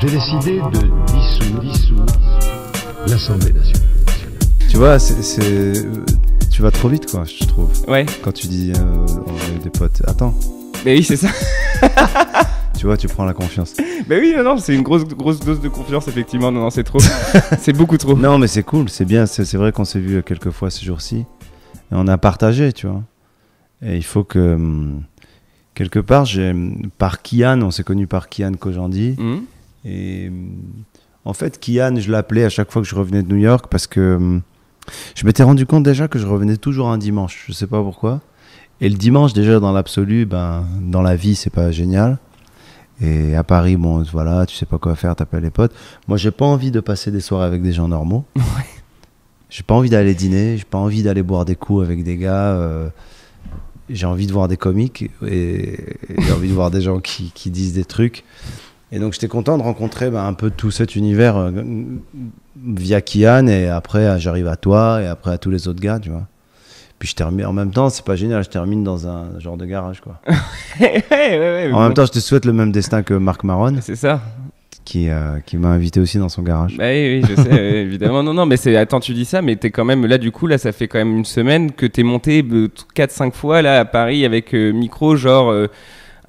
J'ai décidé de dissoudre, l'Assemblée nationale. Tu vois, c'est, tu vas trop vite, quoi, je trouve. Ouais. Quand tu dis euh, des potes, attends. Mais oui, c'est ça. tu vois, tu prends la confiance. Mais oui, non, non, c'est une grosse, grosse dose de confiance, effectivement. Non, non, c'est trop. c'est beaucoup trop. Non, mais c'est cool, c'est bien. C'est vrai qu'on s'est vu quelques fois ces jours-ci. Et on a partagé, tu vois. Et il faut que. Hum, quelque part, j'ai par Kian, on s'est connu par Kian Kojandi. Mhm. Et euh, en fait, Kian, je l'appelais à chaque fois que je revenais de New York parce que euh, je m'étais rendu compte déjà que je revenais toujours un dimanche. Je sais pas pourquoi. Et le dimanche, déjà dans l'absolu, ben dans la vie, c'est pas génial. Et à Paris, bon, voilà, tu sais pas quoi faire, appelles les potes. Moi, j'ai pas envie de passer des soirées avec des gens normaux. j'ai pas envie d'aller dîner, j'ai pas envie d'aller boire des coups avec des gars. Euh, j'ai envie de voir des comiques et, j'ai envie de voir des gens qui, disent des trucs. Et donc j'étais content de rencontrer bah, un peu tout cet univers euh, via Kian et après euh, j'arrive à toi et après à tous les autres gars, tu vois. Puis je termine en même temps, c'est pas génial, je termine dans un genre de garage quoi. en même temps, je te souhaite le même destin que Marc Maron. C'est ça. Euh, qui, m'a invité aussi dans son garage. Bah oui, je sais, évidemment. Non, non, mais c'est, attends, tu dis ça, mais t'es quand même, là, du coup, là, ça fait quand même une semaine que t'es monté 4-5 euh, fois, là, à Paris avec euh, micro, genre,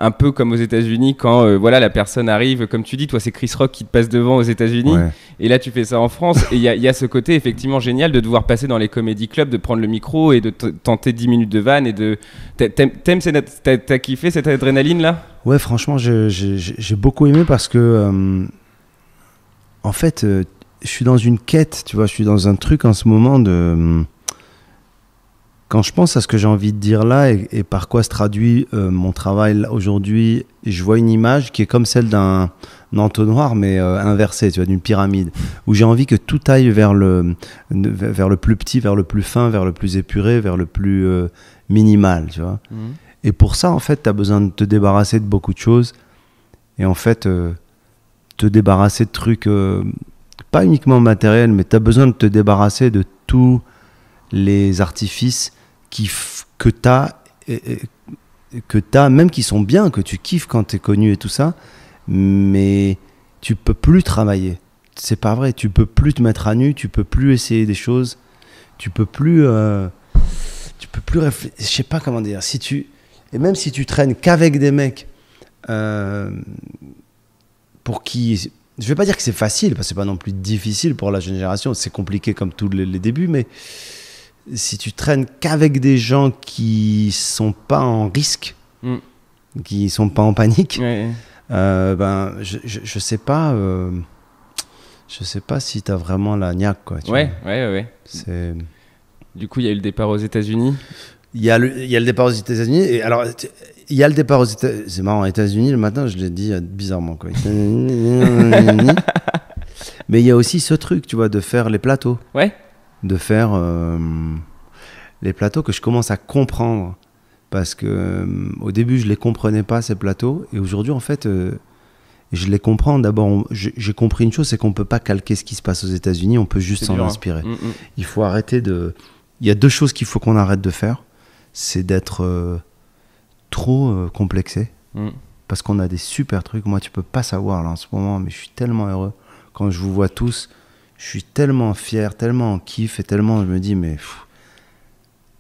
un peu comme aux États-Unis quand euh, voilà la personne arrive, comme tu dis, toi c'est Chris Rock qui te passe devant aux États-Unis, et là tu fais ça en France. et il y a, ce côté effectivement génial de devoir passer dans les comédie clubs, de prendre le micro et de tenter 10 minutes de vanne et de. T'aimes, t'as, kiffé cette adrénaline là Ouais, franchement, j'ai, beaucoup aimé parce que euh, en fait, euh, je suis dans une quête, tu vois, je suis dans un truc en ce moment de quand je pense à ce que j'ai envie de dire là et, par quoi se traduit euh, mon travail aujourd'hui, je vois une image qui est comme celle d'un entonnoir mais inversée, euh, inversé, tu vois, d'une pyramide, où j'ai envie que tout aille vers le, vers le plus petit, vers le plus fin, vers le plus épuré, vers le plus euh, minimal, tu vois. Mmh. Et pour ça, en fait, tu as besoin de te débarrasser de beaucoup de choses et en fait, te débarrasser de trucs, pas uniquement matériels, mais tu as besoin de te débarrasser de tous les artifices que tu que as même qui sont bien que tu kiffes quand tu es connu et tout ça mais tu peux plus travailler c'est pas vrai tu peux plus te mettre à nu tu peux plus essayer des choses tu peux plus euh, tu peux plus réfléchir je sais pas comment dire si tu et même si tu traînes qu'avec des mecs euh, pour qui je vais pas dire que c'est facile parce que c'est pas non plus difficile pour la génération c'est compliqué comme tous les débuts mais si tu traînes qu'avec des gens qui sont pas en risque, mm. qui sont pas en panique, euh, ben je, je, sais pas. Euh, je sais pas si tu as vraiment la niaque quoi. ouais, Du coup, il y a eu le départ aux États-Unis. Il y, a le, y le départ aux États-Unis. Et alors, il y a le départ aux États-Unis. C'est marrant, aux États-Unis, le matin, je l'ai dit euh, bizarrement. Quoi. Mais il y a aussi ce truc, tu vois, de faire les plateaux. Ouais de faire euh, les plateaux que je commence à comprendre. Parce que euh, au début, je ne les comprenais pas, ces plateaux. Et aujourd'hui, en fait, euh, je les comprends. D'abord, j'ai compris une chose c'est qu'on ne peut pas calquer ce qui se passe aux États-Unis, on peut juste s'en hein. inspirer. Mm, mm. Il faut arrêter de. Il y a deux choses qu'il faut qu'on arrête de faire c'est d'être trop complexé. Mm. Parce qu'on a des super trucs. Moi, tu peux pas savoir là en ce moment, mais je suis tellement heureux quand je vous vois tous je suis tellement fier, tellement en kiff et tellement je me dis, mais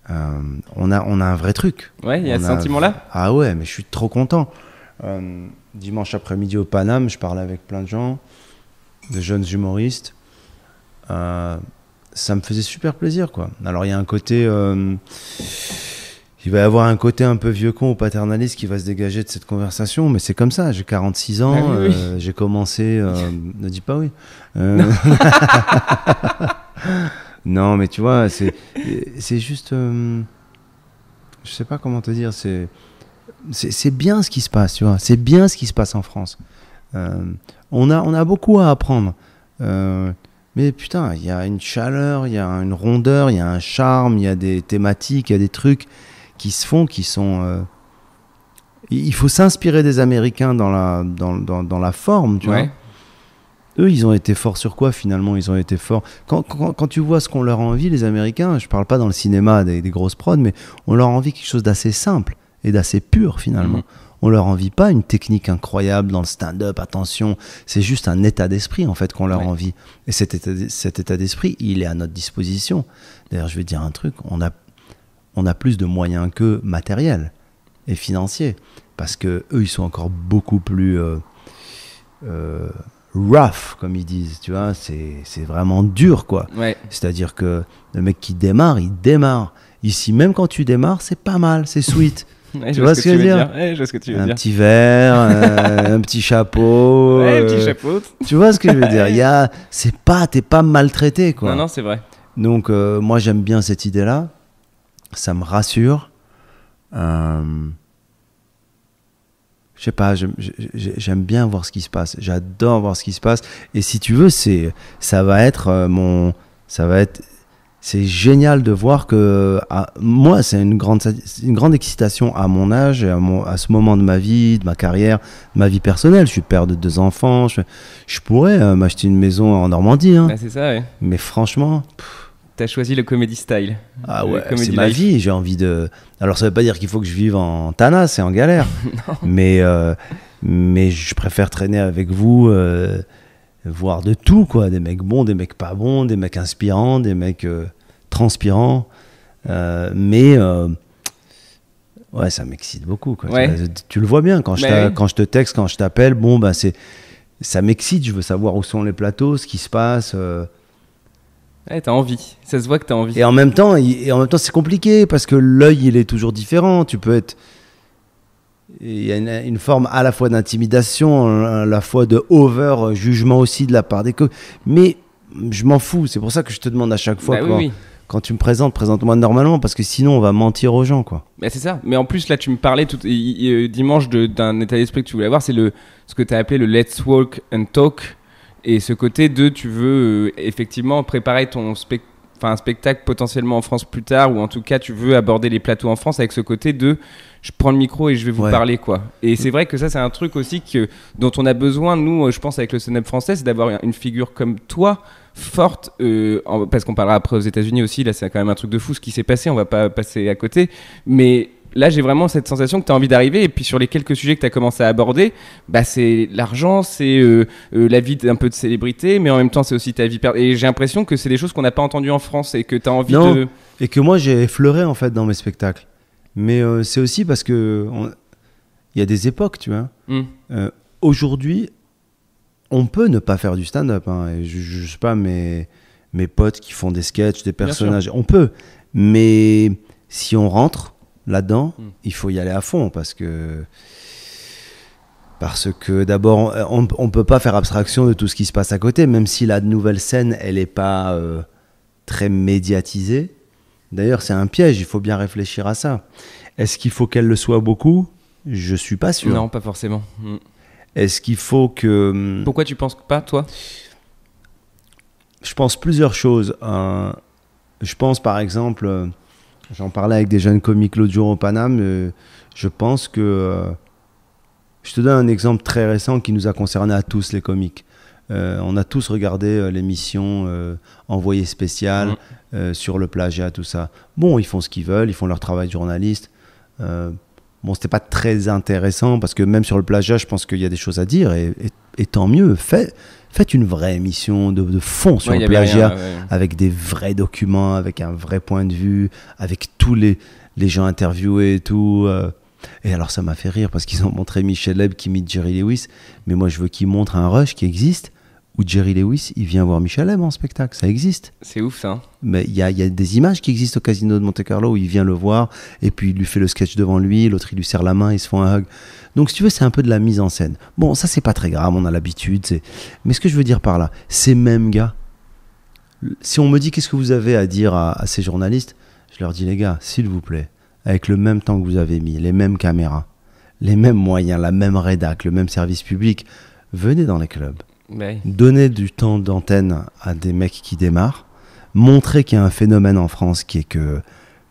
euh, on, a, on a un vrai truc. Ouais, il y a ce sentiment-là. Ah ouais, mais je suis trop content. Euh, dimanche après-midi au Paname, je parlais avec plein de gens, de jeunes humoristes. Euh, ça me faisait super plaisir, quoi. Alors, il y a un côté il va y avoir un côté un peu vieux con ou paternaliste qui va se dégager de cette conversation, mais c'est comme ça. J'ai 46 ans, bah euh, j'ai commencé. Euh, ne dis pas oui. Euh, non. mais tu vois, c'est c'est juste. je sais pas comment te dire. C'est c'est bien ce qui se passe, tu vois. C'est bien ce qui se passe en France. on a on a beaucoup à apprendre. Mais putain, il y a une chaleur, il y a une rondeur, il y a un charme, il y a des thématiques, il y a des trucs qui se font, qui sont. Euh, il faut s'inspirer des Américains dans la, dans, dans, la forme, tu vois. Eux, ils ont été forts sur quoi finalement Ils ont été forts. Quand, tu vois ce qu'on leur envie, les Américains, je parle pas dans le cinéma des, grosses prods, mais on leur envie quelque chose d'assez simple et d'assez pur finalement. Mm-hmm. On leur envie pas une technique incroyable dans le stand-up, attention, c'est juste un état d'esprit en fait qu'on leur envie. Et cet état, d'esprit, il est à notre disposition. D'ailleurs, je vais dire un truc, on a on a plus de moyens que matériels et financiers. Parce que eux, ils sont encore beaucoup plus euh, euh, rough, comme ils disent. Tu vois, c'est vraiment dur, quoi. C'est-à-dire que le mec qui démarre, il démarre. Ici, même quand tu démarres, c'est pas mal, c'est sweet. tu vois ce que, je veux dire, Un petit verre, euh, un petit chapeau. petit chapeau. Tu vois ce que je veux dire Il y c'est pas, t'es pas maltraité quoi. Non, non, c'est vrai. Donc moi j'aime bien cette idée là ça me rassure. Euh, je sais pas, j'aime bien voir ce qui se passe. J'adore voir ce qui se passe. Et si tu veux, c'est, ça va être euh, mon, ça va être, c'est génial de voir que ah, moi, c'est une grande, une grande excitation à mon âge, et à, mon, à ce moment de ma vie, de ma carrière, de ma vie personnelle. Je suis père de deux enfants. Je, pourrais euh, m'acheter une maison en Normandie. Hein. Ah, c'est ça. Mais franchement. T'as choisi le comedy style. Ah ouais, c'est ma vie, j'ai envie de... Alors ça veut pas dire qu'il faut que je vive en tana, et en galère, mais, euh, mais je préfère traîner avec vous, euh, voir de tout, quoi. Des mecs bons, des mecs pas bons, des mecs inspirants, des mecs euh, transpirants. mais ouais, ça m'excite beaucoup, tu le vois bien, quand je, quand je te texte, quand je t'appelle, bon, ben c'est... Ça m'excite, je veux savoir où sont les plateaux, ce qui se passe. Ouais, eh, t'as envie. Ça se voit que t'as envie. Et en même temps, et en même temps, c'est compliqué parce que l'œil, il est toujours différent. Tu peux être. Il y a une, forme à la fois d'intimidation, à la fois de over euh, jugement aussi de la part des. Mais je m'en fous. C'est pour ça que je te demande à chaque fois. Bah quand, tu me présentes, présente-moi normalement parce que sinon, on va mentir aux gens, quoi. Mais bah, c'est ça. Mais en plus, là, tu me parlais tout, euh, dimanche d'un état d'esprit que tu voulais avoir, c'est le ce que tu as appelé le let's walk and talk et ce côté de tu veux euh, effectivement préparer ton spectacle un spectacle potentiellement en France plus tard, ou en tout cas tu veux aborder les plateaux en France avec ce côté de je prends le micro et je vais vous parler quoi. Et c'est mm. vrai que ça c'est un truc aussi que, dont on a besoin nous, euh, je pense avec le stand-up français, c'est d'avoir une figure comme toi forte, euh, parce qu'on parlera après aux États-Unis aussi. Là c'est quand même un truc de fou ce qui s'est passé, on va pas passer à côté, mais là, j'ai vraiment cette sensation que tu as envie d'arriver. Et puis sur les quelques sujets que tu as commencé à aborder, bah, c'est l'argent, c'est euh, euh, la vie d'un peu de célébrité, mais en même temps, c'est aussi ta vie. Et j'ai l'impression que c'est des choses qu'on n'a pas entendues en France et que tu as envie non, de. Et que moi, j'ai effleuré en fait dans mes spectacles. Mais euh, c'est aussi parce que il y a des époques, tu vois. Mmh. Aujourd'hui, on peut ne pas faire du stand-up. Hein, je sais pas mes, mes potes qui font des sketchs, des personnages. On peut. Mais si on rentre là-dedans, hmm. il faut y aller à fond parce que parce que d'abord on ne peut pas faire abstraction de tout ce qui se passe à côté, même si la nouvelle scène elle n'est pas euh, très médiatisée. D'ailleurs, c'est un piège. Il faut bien réfléchir à ça. Est-ce qu'il faut qu'elle le soit beaucoup Je suis pas sûr. Non, pas forcément. Hmm. Est-ce qu'il faut que hmm, Pourquoi tu penses pas, toi Je pense plusieurs choses. je pense par exemple euh, J'en parlais avec des jeunes comiques l'autre jour au Paname. Euh, je pense que. Euh, je te donne un exemple très récent qui nous a concerné à tous les comiques. Euh, on a tous regardé l'émission Envoyé spécial mm. sur le plagiat, tout ça. Bon, ils font ce qu'ils veulent, ils font leur travail de journaliste. Bon, c'était pas très intéressant parce que même sur le plagiat, je pense qu'il y a des choses à dire et, et, tant mieux. faites une vraie émission de, de fond sur le plagiat avec des vrais documents, avec un vrai point de vue, avec tous les, les gens interviewés et tout. Euh. Et alors ça m'a fait rire parce qu'ils ont montré Michel Leb qui imite Jerry Lewis, mais moi je veux qu'ils montrent un Rush qui existe où Jerry Lewis, il vient voir Michel M en spectacle. Ça existe. C'est ouf, ça. Hein. Mais il y a, des images qui existent au casino de Monte-Carlo où il vient le voir et puis il lui fait le sketch devant lui, l'autre il lui serre la main, ils se font un hug. Donc, si tu veux, c'est un peu de la mise en scène. Bon, ça, c'est pas très grave, on a l'habitude. Mais ce que je veux dire par là, ces mêmes gars, si on me dit qu'est-ce que vous avez à dire à, à ces journalistes, je leur dis, les gars, s'il vous plaît, avec le même temps que vous avez mis, les mêmes caméras, les mêmes moyens, la même rédac, le même service public, venez dans les clubs Donner du temps d'antenne à des mecs qui démarrent, montrer qu'il y a un phénomène en France qui est que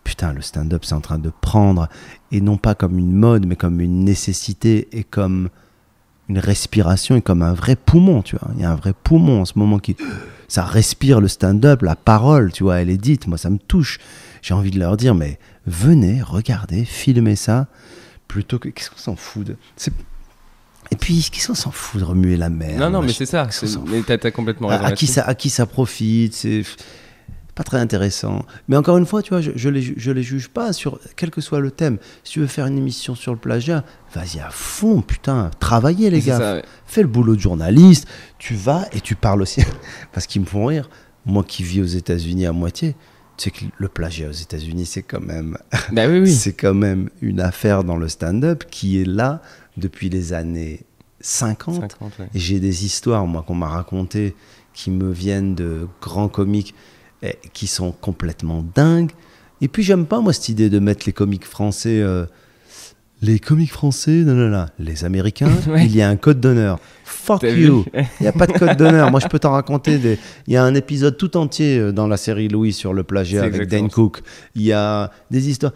putain, le stand-up c'est en train de prendre, et non pas comme une mode, mais comme une nécessité et comme une respiration et comme un vrai poumon, tu vois. Il y a un vrai poumon en ce moment qui. Ça respire le stand-up, la parole, tu vois, elle est dite. Moi, ça me touche. J'ai envie de leur dire, mais venez, regardez, filmez ça. Plutôt que. Qu'est-ce qu'on s'en fout de. Et puis, qu'est-ce qu'on s'en fout de remuer la mer Non, non, mais c'est ça. Mais t'as complètement raison. À, qui ça, à qui ça profite C'est pas très intéressant. Mais encore une fois, tu vois, je, je, les, je juge pas sur quel que soit le thème. Si tu veux faire une émission sur le plagiat, vas-y à fond, putain, travaillez les gars. Fais le boulot de journaliste, tu vas et tu parles aussi. Parce qu'ils me font rire. Moi qui vis aux États-Unis à moitié, tu sais que le plagiat aux États-Unis, c'est quand même, bah oui, c'est quand même une affaire dans le stand-up qui est là depuis les années 50. j'ai des histoires, moi, qu'on m'a racontées, qui me viennent de grands comiques eh, qui sont complètement dingues. Et puis, j'aime pas, moi, cette idée de mettre les comiques français. Euh, les comiques français, non, non, non, les américains, il y a un code d'honneur. Fuck you Il n'y a pas de code d'honneur. Moi, je peux t'en raconter des. Il y a un épisode tout entier euh, dans la série Louis sur le plagiat avec Dan Cook. Il y a des histoires.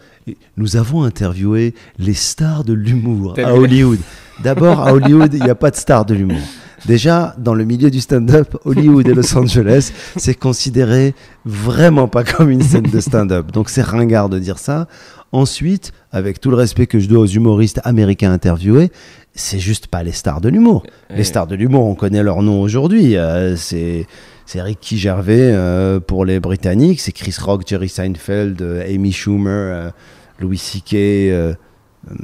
Nous avons interviewé les stars de l'humour à Hollywood. D'abord, à Hollywood, il n'y a pas de stars de l'humour. Déjà, dans le milieu du stand-up, Hollywood et Los Angeles, c'est considéré vraiment pas comme une scène de stand-up. Donc c'est ringard de dire ça. Ensuite, avec tout le respect que je dois aux humoristes américains interviewés, c'est juste pas les stars de l'humour. Eh. Les stars de l'humour, on connaît leur nom aujourd'hui. Euh, c'est c'est Ricky Gervais euh, pour les Britanniques, c'est Chris Rock, Jerry Seinfeld, euh, Amy Schumer, Louis C.K.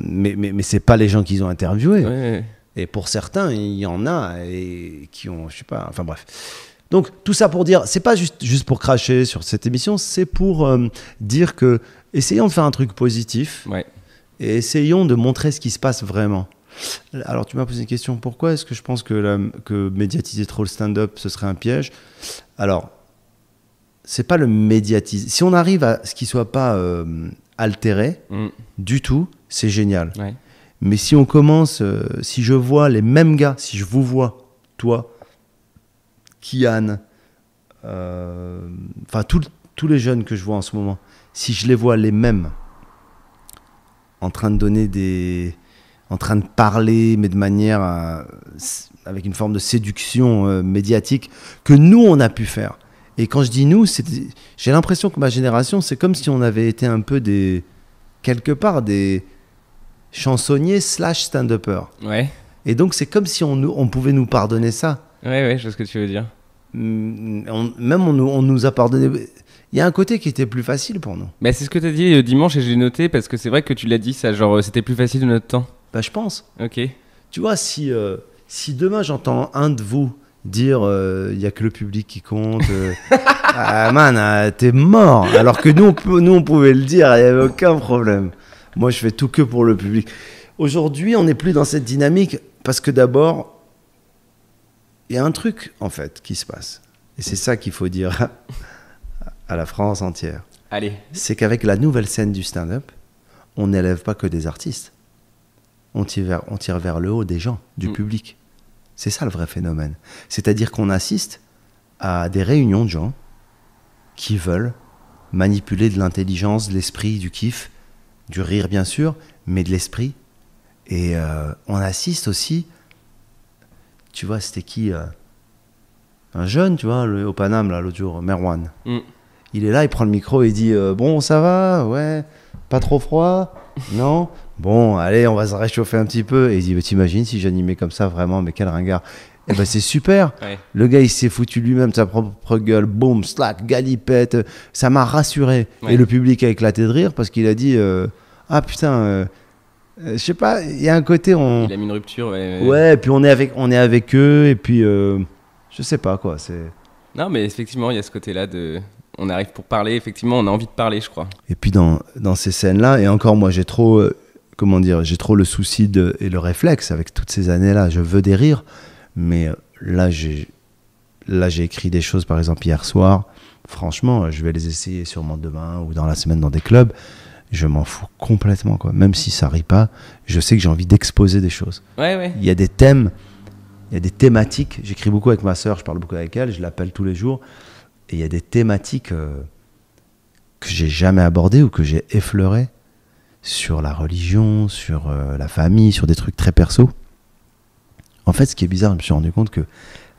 mais c'est pas les gens qu'ils ont interviewés. Et pour certains, il y en a et qui ont, je sais pas, enfin bref. Donc tout ça pour dire, c'est pas juste, juste pour cracher sur cette émission, c'est pour dire que essayons de faire un truc positif et essayons de montrer ce qui se passe vraiment. Alors, tu m'as posé une question. Pourquoi est-ce que je pense que, que médiatiser trop le stand-up, ce serait un piège Alors, c'est pas le médiatiser. Si on arrive à ce qu'il soit pas euh, altéré mm. du tout, c'est génial. Mais si on commence, euh, si je vois les mêmes gars, si je vous vois, toi, Kian, euh, enfin tous les jeunes que je vois en ce moment, si je les vois les mêmes en train de donner des. en train de parler, mais de manière. Euh, avec une forme de séduction euh, médiatique que nous, on a pu faire. Et quand je dis nous, j'ai l'impression que ma génération, c'est comme si on avait été un peu des. quelque part, des chansonniers slash stand-uppers. Ouais. Et donc, c'est comme si on, on pouvait nous pardonner ça. Ouais, ouais, je vois ce que tu veux dire. même on, on nous a pardonné il y a un côté qui était plus facile pour nous. Mais bah, c'est ce que tu as dit euh, dimanche et j'ai noté parce que c'est vrai que tu l'as dit, ça, genre, euh, c'était plus facile de notre temps. Bah, je pense. Ok. Tu vois, si, euh, si demain j'entends un de vous dire il n'y y a que le public qui compte, ah, man, ah, t'es mort. Alors que nous on, nous, on pouvait le dire, il n'y avait aucun problème. Moi, je fais tout que pour le public. Aujourd'hui, on n'est plus dans cette dynamique parce que d'abord, il y a un truc en fait qui se passe. Et c'est ça qu'il faut dire à la France entière. Allez. C'est qu'avec la nouvelle scène du stand-up, on n'élève pas que des artistes. On tire, vers, on tire vers le haut des gens, du mm. public. C'est ça le vrai phénomène. C'est-à-dire qu'on assiste à des réunions de gens qui veulent manipuler de l'intelligence, de l'esprit, du kiff, du rire bien sûr, mais de l'esprit. Et euh, on assiste aussi, tu vois, c'était qui euh, Un jeune, tu vois, le, au Paname, là, l'autre jour, Merwan. Mm il est là, il prend le micro et il dit euh, Bon, ça va Ouais, pas trop froid Non Bon, allez, on va se réchauffer un petit peu. Et il dit bah, T'imagines si j'animais comme ça, vraiment, mais quel ringard Et eh ben c'est super. Le gars, il s'est foutu lui-même sa propre gueule. Boum, slack, galipette. Ça m'a rassuré. Et le public a éclaté de rire parce qu'il a dit euh, Ah putain, euh, je sais pas, il y a un côté. On... Il a mis une rupture. Ouais, ouais et puis on est, avec, on est avec eux. Et puis, je sais pas quoi. c'est... Non, mais effectivement, il y a ce côté-là de on arrive pour parler, effectivement, on a envie de parler, je crois. Et puis dans, ces scènes-là, et encore moi, j'ai trop, euh, comment dire, j'ai trop le souci et le réflexe avec toutes ces années-là. Je veux des rires, mais euh, là, j'ai, là, j'ai écrit des choses, par exemple, hier soir. Franchement, euh, je vais les essayer sûrement demain ou dans la semaine dans des clubs. Je m'en fous complètement, quoi. Même si ça rit pas, je sais que j'ai envie d'exposer des choses. Ouais, ouais. Il y a des thèmes, il y a des thématiques. J'écris beaucoup avec ma sœur, je parle beaucoup avec elle, je l'appelle tous les jours et il y a des thématiques euh, que j'ai jamais abordées ou que j'ai effleurées sur la religion, sur euh, la famille, sur des trucs très perso. En fait, ce qui est bizarre, je me suis rendu compte que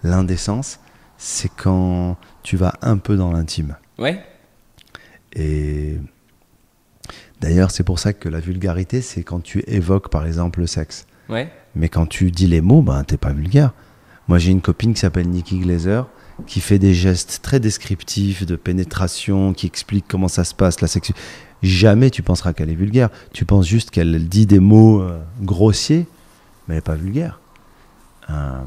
l'indécence, c'est quand tu vas un peu dans l'intime. Ouais. Et d'ailleurs, c'est pour ça que la vulgarité, c'est quand tu évoques, par exemple, le sexe. Ouais. Mais quand tu dis les mots, ben, t'es pas vulgaire. Moi, j'ai une copine qui s'appelle Nikki Glazer qui fait des gestes très descriptifs de pénétration, qui explique comment ça se passe, la sexualité. Jamais tu penseras qu'elle est vulgaire. Tu penses juste qu'elle dit des mots euh, grossiers, mais elle n'est pas vulgaire. Euh,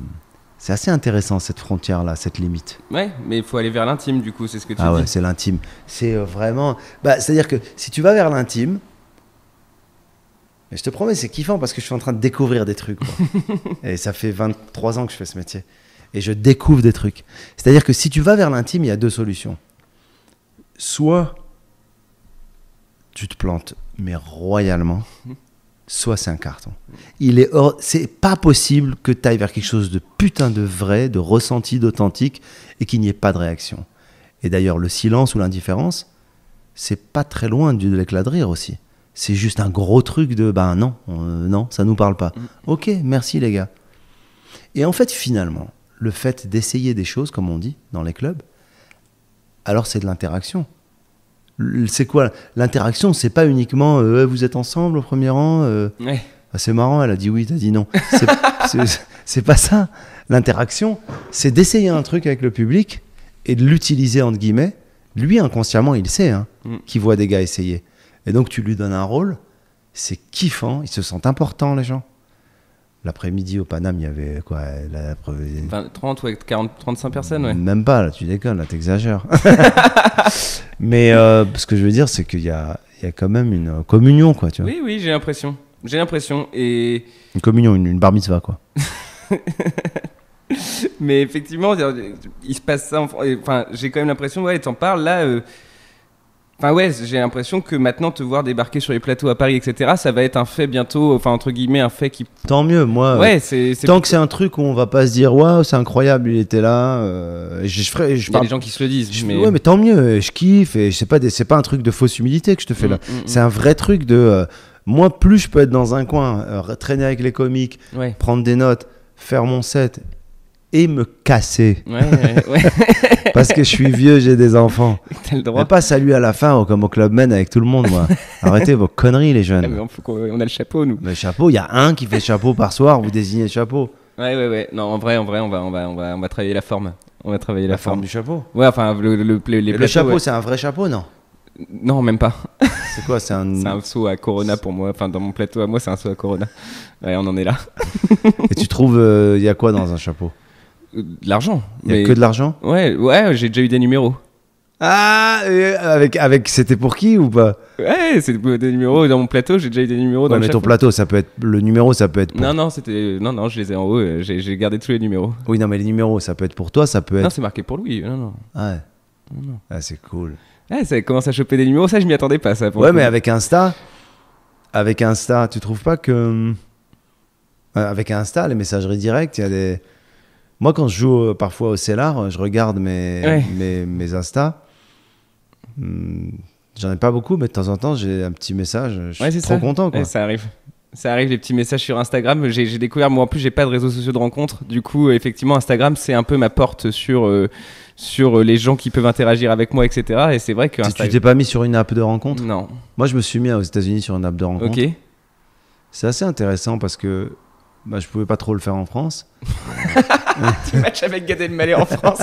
c'est assez intéressant cette frontière-là, cette limite. Ouais, mais il faut aller vers l'intime du coup, c'est ce que tu dis. Ah ouais, c'est l'intime. C'est euh, vraiment. Bah, C'est-à-dire que si tu vas vers l'intime, je te promets, c'est kiffant parce que je suis en train de découvrir des trucs. et ça fait 23 ans que je fais ce métier et je découvre des trucs. C'est-à-dire que si tu vas vers l'intime, il y a deux solutions. Soit tu te plantes, mais royalement, soit c'est un carton. Il est c'est pas possible que tu ailles vers quelque chose de putain de vrai, de ressenti, d'authentique, et qu'il n'y ait pas de réaction. Et d'ailleurs, le silence ou l'indifférence, c'est pas très loin de l'éclat de rire aussi. C'est juste un gros truc de ben non, euh, non, ça nous parle pas. Mm. Ok, merci les gars. Et en fait, finalement, le fait d'essayer des choses, comme on dit dans les clubs, alors c'est de l'interaction. C'est quoi l'interaction C'est pas uniquement euh, vous êtes ensemble au premier rang. Euh, ah, c'est marrant, elle a dit oui, t'as dit non. C'est pas ça. L'interaction, c'est d'essayer un truc avec le public et de l'utiliser entre guillemets. Lui inconsciemment, il sait hein, mm. qu'il voit des gars essayer. Et donc tu lui donnes un rôle. C'est kiffant. Ils se sentent importants les gens. L'après-midi au Paname, il y avait quoi 30 ou ouais, 35 personnes, ouais. Même pas, là, tu déconnes, là, t'exagères. Mais euh, ce que je veux dire, c'est qu'il y a, y a quand même une communion, quoi, tu vois. Oui, oui, j'ai l'impression. J'ai l'impression. Et... Une communion, une, bar mitzvah, quoi. Mais effectivement, il se passe ça. Enfin, j'ai quand même l'impression, ouais, t'en parles, là. Euh, j'ai l'impression que maintenant te voir débarquer sur les plateaux à Paris, etc., ça va être un fait bientôt, enfin entre guillemets un fait qui. Tant mieux, moi. Euh, ouais, c'est. Tant que c'est un truc où on va pas se dire waouh, c'est incroyable, il était là. Il euh, je, ferai. y a des gens qui se le disent. Je... mais... Ouais, mais tant mieux. Je kiffe et c'est pas des... c'est pas un truc de fausse humilité que je te fais mm, là. Mm, mm. c'est un vrai truc de. Euh, moi, plus je peux être dans un coin, traîner avec les comiques, prendre des notes, faire mon set et me casser. Ouais, ouais. Parce que je suis vieux, j'ai des enfants. T'as le droit. Mais pas saluer à la fin comme au Club avec tout le monde, moi. Arrêtez vos conneries, les jeunes. Eh, on, a le chapeau, nous. le chapeau, il y a un qui fait chapeau par soir, vous désignez chapeau. Ouais, ouais, ouais. Non, en vrai, en vrai, on va, on va, on va, on va travailler la forme. On va travailler la, forme. du chapeau Ouais, enfin, le, le, les le chapeau, c'est un vrai chapeau, non non, même pas. C'est quoi C'est un... un saut à Corona pour moi. Enfin, dans mon plateau à moi, c'est un saut à Corona. Ouais, on en est là. Et tu trouves, euh, il y a quoi dans un chapeau de l'argent. Il n'y a que de l'argent Ouais, ouais j'ai déjà eu des numéros. Ah, avec, avec c'était pour qui ou pas Ouais, c'est des numéros dans mon plateau, j'ai déjà eu des numéros dans mais ton plateau, ça peut être le numéro, ça peut être Non non, c'était non non, je les ai en haut, euh, j'ai gardé tous les numéros. Oui, non mais les numéros, ça peut être pour toi, ça peut être Non, c'est marqué pour lui. Non non. Ah. Ouais. Ah, c'est cool. Ouais, ça commence à choper des numéros, ça je m'y attendais pas ça Ouais, mais avec Insta avec Insta, tu trouves pas que euh, avec Insta, les messageries directes, il y a des moi, quand je joue euh, parfois au Cellar, euh, je regarde mes, mes, Insta. Hmm, j'en ai pas beaucoup, mais de temps en temps, j'ai un petit message. Euh, je suis trop content. ça arrive. Ça arrive, les petits messages sur Instagram. J'ai découvert, moi en plus, j'ai pas de réseaux sociaux de rencontre. Du coup, effectivement, Instagram, c'est un peu ma porte sur, sur les gens qui peuvent interagir avec moi, etc. Et c'est vrai que. Tu t'es pas mis sur une app de rencontre Non. Moi, je me suis mis aux États-Unis sur une app de rencontre. Ok. C'est assez intéressant parce que bah, je pouvais pas trop le faire en France. tu match avec Gad Elmaleh en France.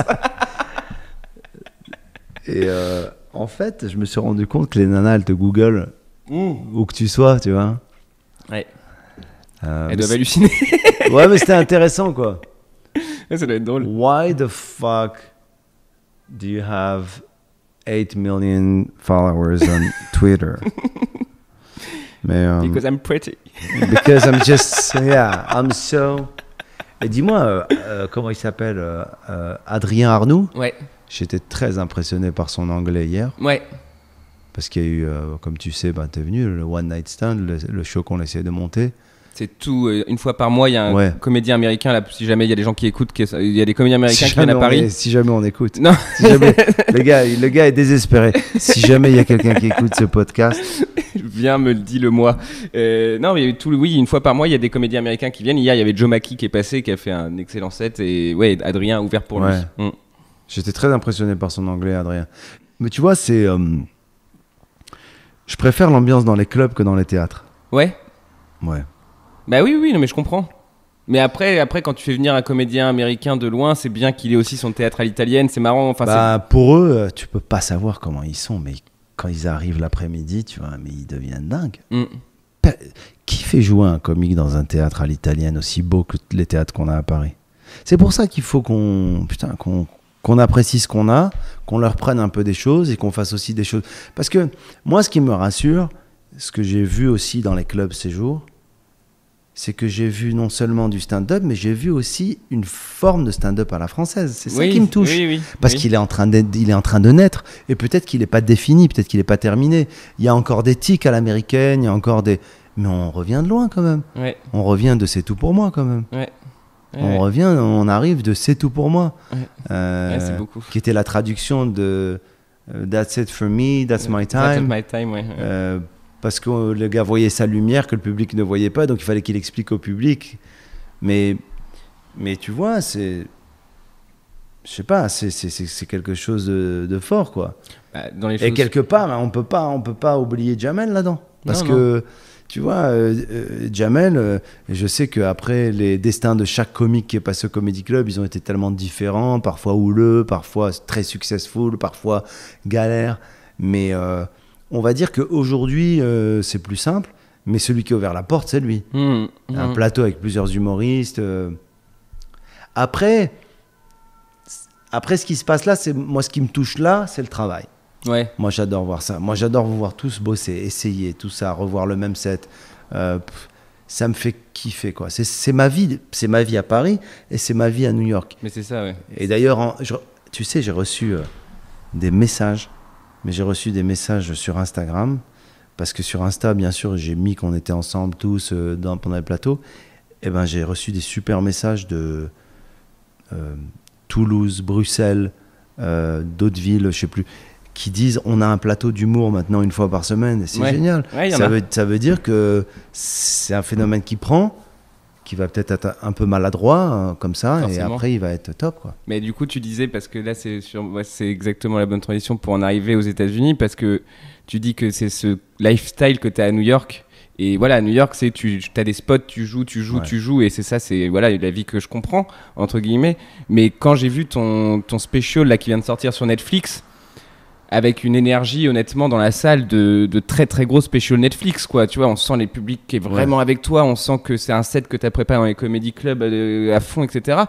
et euh, en fait, je me suis rendu compte que les nanas, elles te googlent mmh. où que tu sois, tu vois. Ouais. Euh, elles doivent halluciner. ouais, mais c'était intéressant, quoi. Ça doit être drôle. Why the fuck do you have 8 million followers on Twitter? Mais, euh, because I'm pretty. because I'm just, yeah, I'm so. Et dis-moi, euh, euh, comment il s'appelle Adrien Arnoux Ouais. J'étais très impressionné par son anglais hier. Ouais. Parce qu'il y a eu, comme tu sais, ben, bah, es venu, le One Night Stand, le, le show qu'on essayait de monter c'est tout. Euh, une fois par mois, il y a un comédien américain. Là, si jamais il y a des gens qui écoutent, il y a des comédiens américains qui viennent à Paris. si jamais on écoute. Non. le, gars, le gars est désespéré. Si jamais il y a quelqu'un qui écoute ce podcast, viens me le dis le moi. Euh, non, mais tout, oui, une fois par mois, il y a des comédiens américains qui viennent. Hier, il y avait Joe Mackie qui est passé, qui a fait un excellent set. Et ouais, Adrien ouvert pour lui. Mm. J'étais très impressionné par son anglais, Adrien. Mais tu vois, c'est. Euh, je préfère l'ambiance dans les clubs que dans les théâtres. Ouais. Ouais. Bah oui, oui, mais je comprends. Mais après, après, quand tu fais venir un comédien américain de loin, c'est bien qu'il ait aussi son théâtre à l'italienne, c'est marrant. Enfin, bah, pour eux, euh, tu peux pas savoir comment ils sont, mais quand ils arrivent l'après-midi, tu vois, mais ils deviennent dingues. Mm. Qui fait jouer un comique dans un théâtre à l'italienne aussi beau que les théâtres qu'on a à Paris C'est pour ça qu'il faut qu'on qu'on apprécie ce qu'on a, qu'on leur prenne un peu des choses et qu'on fasse aussi des choses. Parce que moi, ce qui me rassure, ce que j'ai vu aussi dans les clubs ces jours, c'est que j'ai vu non seulement du stand-up, mais j'ai vu aussi une forme de stand-up à la française. C'est ça qui me touche. parce qu'il est, en train est en train de naître. Et peut-être qu'il n'est pas défini, peut-être qu'il n'est pas terminé. Il y a encore des tics à l'américaine, il y a encore des. Mais on revient de loin quand même. On revient de c'est tout pour moi quand même. on revient, on arrive de c'est tout pour moi. Euh, qui était la traduction de. Euh, that's it for me, that's my time. Euh, parce que euh, le gars voyait sa lumière que le public ne voyait pas, donc il fallait qu'il explique au public. Mais, mais tu vois, c'est. Je sais pas, c'est quelque chose de, fort, quoi. Bah, Et quelque part, on peut pas, on peut pas oublier Jamel là-dedans. Parce que. tu vois, euh, euh, Jamel, je sais qu'après, les destins de chaque comique qui est passé au Comedy Club, ils ont été tellement différents, parfois houleux, parfois très successful, parfois galère. Mais on va dire qu'aujourd'hui, euh, c'est plus simple, mais celui qui a ouvert la porte, c'est lui. Mmh, mmh. Un plateau avec plusieurs humoristes. Euh. Après, après, ce qui se passe là, c'est moi, ce qui me touche là, c'est le travail. Ouais. Moi, j'adore voir ça. Moi, j'adore vous voir tous bosser, essayer tout ça, revoir le même set. Euh, ça me fait kiffer, quoi. C'est ma vie, c'est ma vie à Paris et c'est ma vie à New York. Mais c'est ça, ouais. Et d'ailleurs, tu sais, j'ai reçu des messages mais j'ai reçu des messages sur Instagram, parce que sur Insta, bien sûr, j'ai mis qu'on était ensemble tous euh, dans, pendant le plateau. Et eh ben, j'ai reçu des super messages de euh, Toulouse, Bruxelles, euh, d'autres villes, je sais plus, qui disent on a un plateau d'humour maintenant une fois par semaine. C'est génial. ça, ça veut dire que c'est un phénomène qui prend qui va peut-être être un peu maladroit euh, comme ça et après il va être top quoi. Mais du coup tu disais parce que là c'est sur... c'est exactement la bonne transition pour en arriver aux États-Unis parce que tu dis que c'est ce lifestyle que tu as à New York et voilà à New York c'est tu as des spots tu joues tu joues tu joues et c'est ça c'est voilà la vie que je comprends entre guillemets mais quand j'ai vu ton ton special là qui vient de sortir sur Netflix avec une énergie honnêtement dans la salle de, de très très gros spécial Netflix quoi tu vois on sent les publics qui est vraiment avec toi on sent que c'est un set que tu as préparé dans les comédie club euh, à, fond etc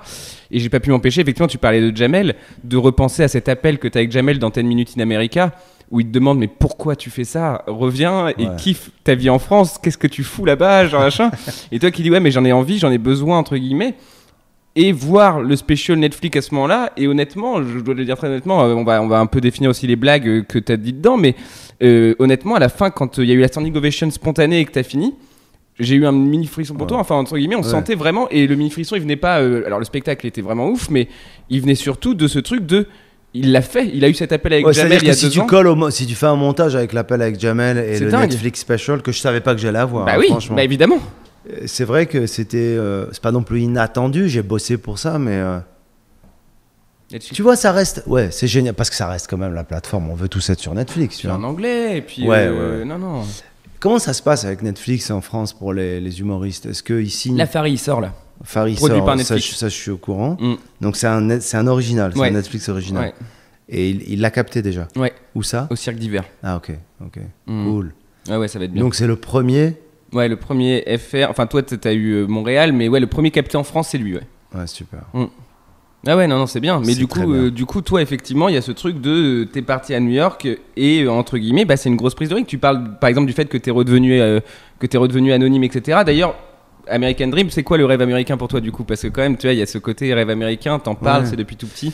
et j'ai pas pu m'empêcher effectivement tu parlais de Jamel de repenser à cet appel que tu as avec Jamel dans 10 minutes in America où il te demande mais pourquoi tu fais ça reviens et kiffe ta vie en France qu'est-ce que tu fous là-bas genre machin et toi qui dis ouais mais j'en ai envie j'en ai besoin entre guillemets et voir le special Netflix à ce moment-là. Et honnêtement, je dois le dire très honnêtement, euh, on va, on va un peu définir aussi les blagues euh, que tu as dit dedans, mais euh, honnêtement, à la fin, quand il y a eu la standing ovation spontanée et que tu as fini, j'ai eu un mini frisson pour toi, enfin entre guillemets, on sentait vraiment, et le mini frisson, il venait pas, alors le spectacle était vraiment ouf, mais il venait surtout de ce truc de il l'a fait, il a eu cet appel avec Jamel il y a si si tu fais un montage avec l'appel avec Jamel et le Netflix special que je savais pas que j'allais avoir. Bah oui, bah évidemment. Euh, c'est vrai que c'était. Euh, c'est pas non plus inattendu, j'ai bossé pour ça, mais. Euh, tu vois, ça reste. Ouais, c'est génial, parce que ça reste quand même la plateforme. On veut tous être sur Netflix. Tu vois. En anglais, et puis. Ouais, ouais, ouais. Non, non. Comment ça se passe avec Netflix en France pour les, humoristes Est-ce qu'ils signent. La Farid sort là. Farid sort, par Netflix. Ça, je suis au courant. Mm. Donc c'est un, c'est un original, c'est un Netflix original. Et il l'a capté déjà. Ouais. Où ça Au Cirque d'hiver. Ah, ok, ok. Mm. Cool. Ouais ah ouais, ça va être bien. Donc c'est le premier ouais, le premier FR. Enfin, toi, t'as eu euh, Montréal, mais ouais, le premier capitaine en France, c'est lui, ouais. Ouais, super. Mm. Ah ouais, non, non, c'est bien. Mais du coup, euh, du coup, toi, effectivement, il y a ce truc de euh, t'es parti à New York et, entre guillemets, bah, c'est une grosse prise de risque. Tu parles, par exemple, du fait que t'es redevenu, que redevenu anonyme, etc. D'ailleurs, American Dream, c'est quoi le rêve américain pour toi, du coup Parce que quand même, tu vois, il y a ce côté rêve américain, t'en parles, c'est depuis tout petit.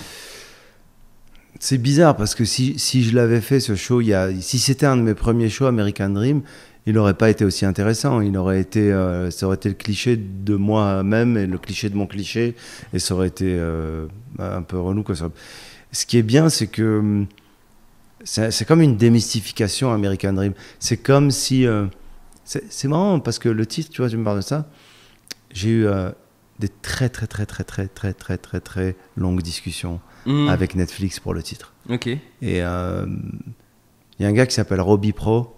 C'est bizarre parce que si, je l'avais fait ce show, il y a, si c'était un de mes premiers shows American Dream, il n'aurait pas été aussi intéressant. Il aurait été, euh, ça aurait été le cliché de moi-même et le cliché de mon cliché, et ça aurait été euh, un peu relou. Quoi. Ce qui est bien, c'est que hum, c'est comme une démystification American Dream. C'est comme si. Euh, c'est marrant parce que le titre, tu vois, tu me de ça. J'ai eu des très, très, très, très, très, très, très, très, très longues discussions hmm. avec Netflix pour le titre. Ok. Et il y a un gars qui s'appelle Robbie Pro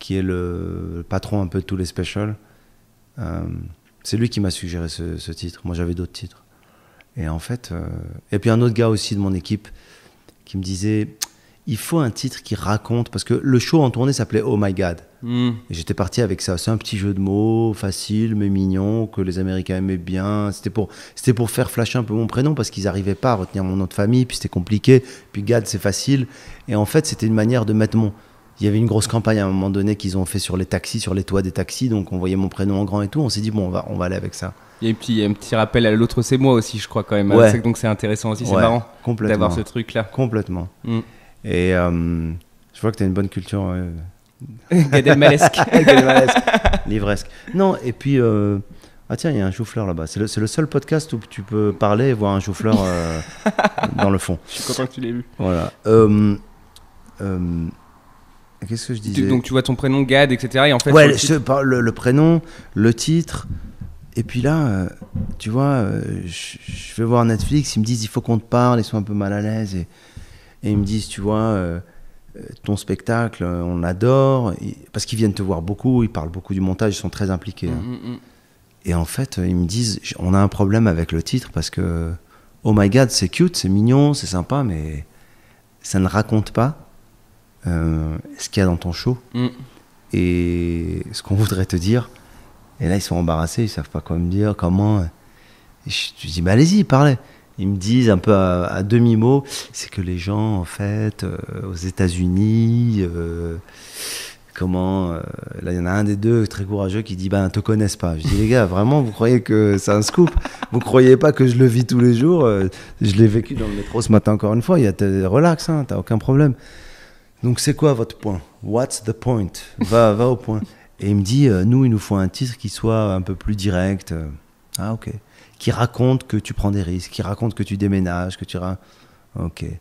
qui est le, patron un peu de tous les specials. Euh, c'est lui qui m'a suggéré ce, titre. Moi, j'avais d'autres titres. Et en fait, euh, et puis un autre gars aussi de mon équipe qui me disait, il faut un titre qui raconte parce que le show en tournée s'appelait Oh My God. Hmm. Et j'étais parti avec ça. C'est un petit jeu de mots facile mais mignon que les Américains aimaient bien. C'était pour, c'était pour faire flasher un peu mon prénom parce qu'ils n'arrivaient pas à retenir mon nom de famille. Puis c'était compliqué. Puis God, c'est facile. Et en fait, c'était une manière de mettre mon, il y avait une grosse campagne à un moment donné qu'ils ont fait sur les taxis, sur les toits des taxis. Donc on voyait mon prénom en grand et tout. On s'est dit, bon, on va, on va aller avec ça. Et puis il y a un petit rappel à l'autre, c'est moi aussi, je crois quand même. Donc c'est intéressant aussi, c'est marrant d'avoir ce truc-là. Complètement. Mm. Et euh, je vois que tu as une bonne culture. Gadelmalesque. Livresque. Non, et puis. Euh, ah tiens, il y a un chou là-bas. C'est le, seul podcast où tu peux parler et voir un chou euh, dans le fond. Je suis content que tu l'aies vu. Voilà. euh, Qu'est-ce que je disais Donc tu vois ton prénom Gad, etc. en fait, ouais, le, prénom, le titre. Et puis là, euh, tu vois, euh, je, vais voir Netflix, ils me disent il faut qu'on te parle, ils sont un peu mal à l'aise. Et, ils me disent, tu vois, euh, ton spectacle, on adore. parce qu'ils viennent te voir beaucoup, ils parlent beaucoup du montage, ils sont très impliqués. Hein. Mm, mm, mm. Et en fait, ils me disent, on a un problème avec le titre parce que, oh my god, c'est cute, c'est mignon, c'est sympa, mais ça ne raconte pas euh, ce qu'il y a dans ton show mm. et ce qu'on voudrait te dire. Et là, ils sont embarrassés, ils savent pas quoi me dire, comment. je, dis, bah, allez-y, parlez. Ils me disent un peu à, demi-mot, c'est que les gens, en fait, euh, aux États-Unis, euh, comment. là, il y en a un des deux très courageux qui dit, ben, bah, te connaissent pas. Je dis, les gars, vraiment, vous croyez que c'est un scoop Vous croyez pas que je le vis tous les jours Je l'ai vécu dans le métro ce matin, encore une fois. Il y a, relax, hein, t'as aucun problème. Donc c'est quoi votre point What's the point va, va au point. Et il me dit, euh, nous, il nous faut un titre qui soit un peu plus direct. Euh. Ah ok. Qui raconte que tu prends des risques, qui raconte que tu déménages, que tu... Ok. Et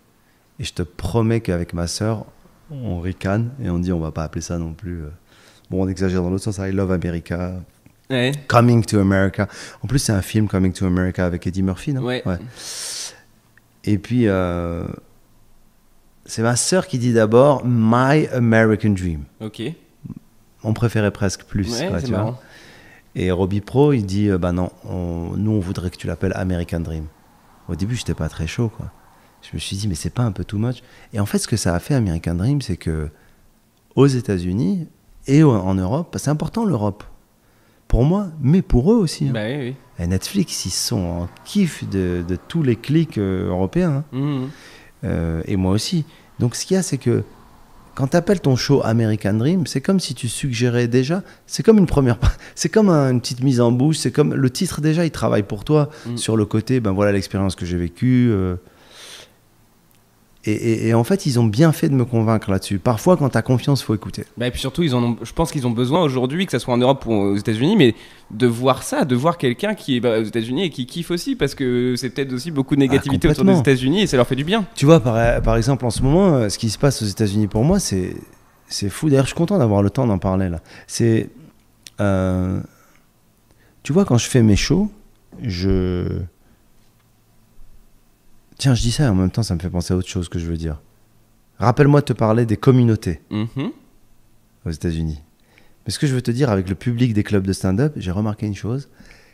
je te promets qu'avec ma sœur, on ricane et on dit on va pas appeler ça non plus. Euh. Bon, on exagère dans l'autre sens, I Love America, Coming to America. En plus, c'est un film Coming to America avec Eddie Murphy, non Et puis, c'est ma sœur qui dit d'abord My American Dream. Ok. On préférait presque plus. tu et Robbie Pro, il dit euh, Bah non, nous, on voudrait que tu l'appelles American Dream. Au début, je j'étais pas très chaud, quoi. Je me suis dit Mais c'est pas un peu too much Et en fait, ce que ça a fait, American Dream, c'est que aux États-Unis et en Europe, bah, c'est important l'Europe. Pour moi, mais pour eux aussi. Hein. Bah oui, Et Netflix, ils sont en kiff de, tous les clics euh, européens. Hein. Mmh, mmh. Euh, et moi aussi. Donc ce qu'il y a, c'est que quand tu appelles ton show American Dream, c'est comme si tu suggérais déjà, c'est comme une première, c'est comme une petite mise en bouche, c'est comme le titre déjà, il travaille pour toi mm. sur le côté, ben voilà l'expérience que j'ai vécue, euh, et, en fait, ils ont bien fait de me convaincre là-dessus. Parfois, quand t'as confiance, faut écouter. Bah, et puis surtout, ils ont, je pense qu'ils ont besoin aujourd'hui, que ce soit en Europe ou aux États-Unis, mais de voir ça, de voir quelqu'un qui est bah, aux États-Unis et qui kiffe aussi, parce que c'est peut-être aussi beaucoup de ah, négativité autour des États-Unis et ça leur fait du bien. Tu vois, par, exemple, en ce moment, euh, ce qui se passe aux États-Unis pour moi, c'est c'est fou. D'ailleurs, je suis content d'avoir le temps d'en parler là. C'est, euh, tu vois, quand je fais mes shows, je Tiens, je dis ça et en même temps, ça me fait penser à autre chose que je veux dire. Rappelle-moi de te parler des communautés mhm. aux États-Unis. Mais ce que je veux te dire avec le public des clubs de stand-up, j'ai remarqué une chose.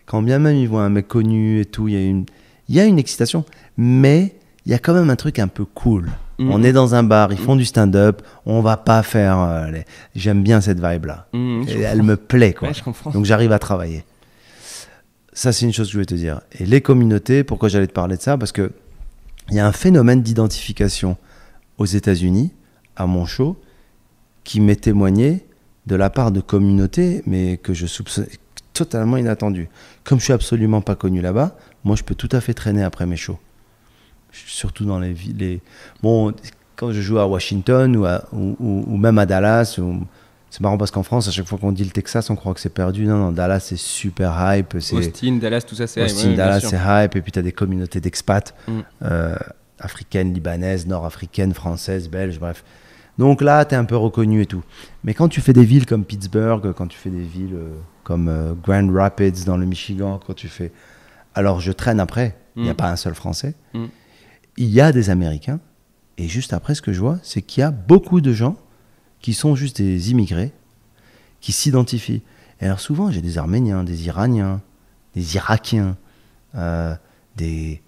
Quand bien même ils voient un mec connu et tout, il y, a une... y a une excitation, mais il y a quand même un truc un peu cool. Mhm. On est dans un bar, ils font du stand-up, on va pas faire. Euh, j'aime bien cette vibe-là. Mhm, elle me plaît, quoi. Donc j'arrive à travailler. Ça, c'est une chose que je voulais te dire. Et les communautés, pourquoi j'allais te parler de ça Parce que il y a un phénomène d'identification aux États-Unis, à mon show, qui m'est témoigné de la part de communautés, mais que je soupçonne totalement inattendu. Comme je suis absolument pas connu là-bas, moi je peux tout à fait traîner après mes shows. Surtout dans les villes. Bon, quand je joue à Washington ou, ou même à Dallas, ou, c'est marrant parce qu'en France, à chaque fois qu'on dit le Texas, on croit que c'est perdu. Non, non, Dallas, c'est super hype. Austin, Dallas, tout ça, c'est hype. Austin, Dallas, c'est hype. Et puis, tu as des communautés d'expats mm. euh, africaines, libanaises, nord-africaines, françaises, belges, bref. Donc là, tu es un peu reconnu et tout. Mais quand tu fais des villes comme Pittsburgh, quand tu fais des villes euh, comme euh, Grand Rapids dans le Michigan, quand tu fais. Alors, je traîne après. Il n'y a mm. pas un seul Français. Mm. Il y a des Américains. Et juste après, ce que je vois, c'est qu'il y a beaucoup de gens qui sont juste des immigrés, qui s'identifient. Et alors souvent, j'ai des Arméniens, des Iraniens, des Irakiens, euh, des,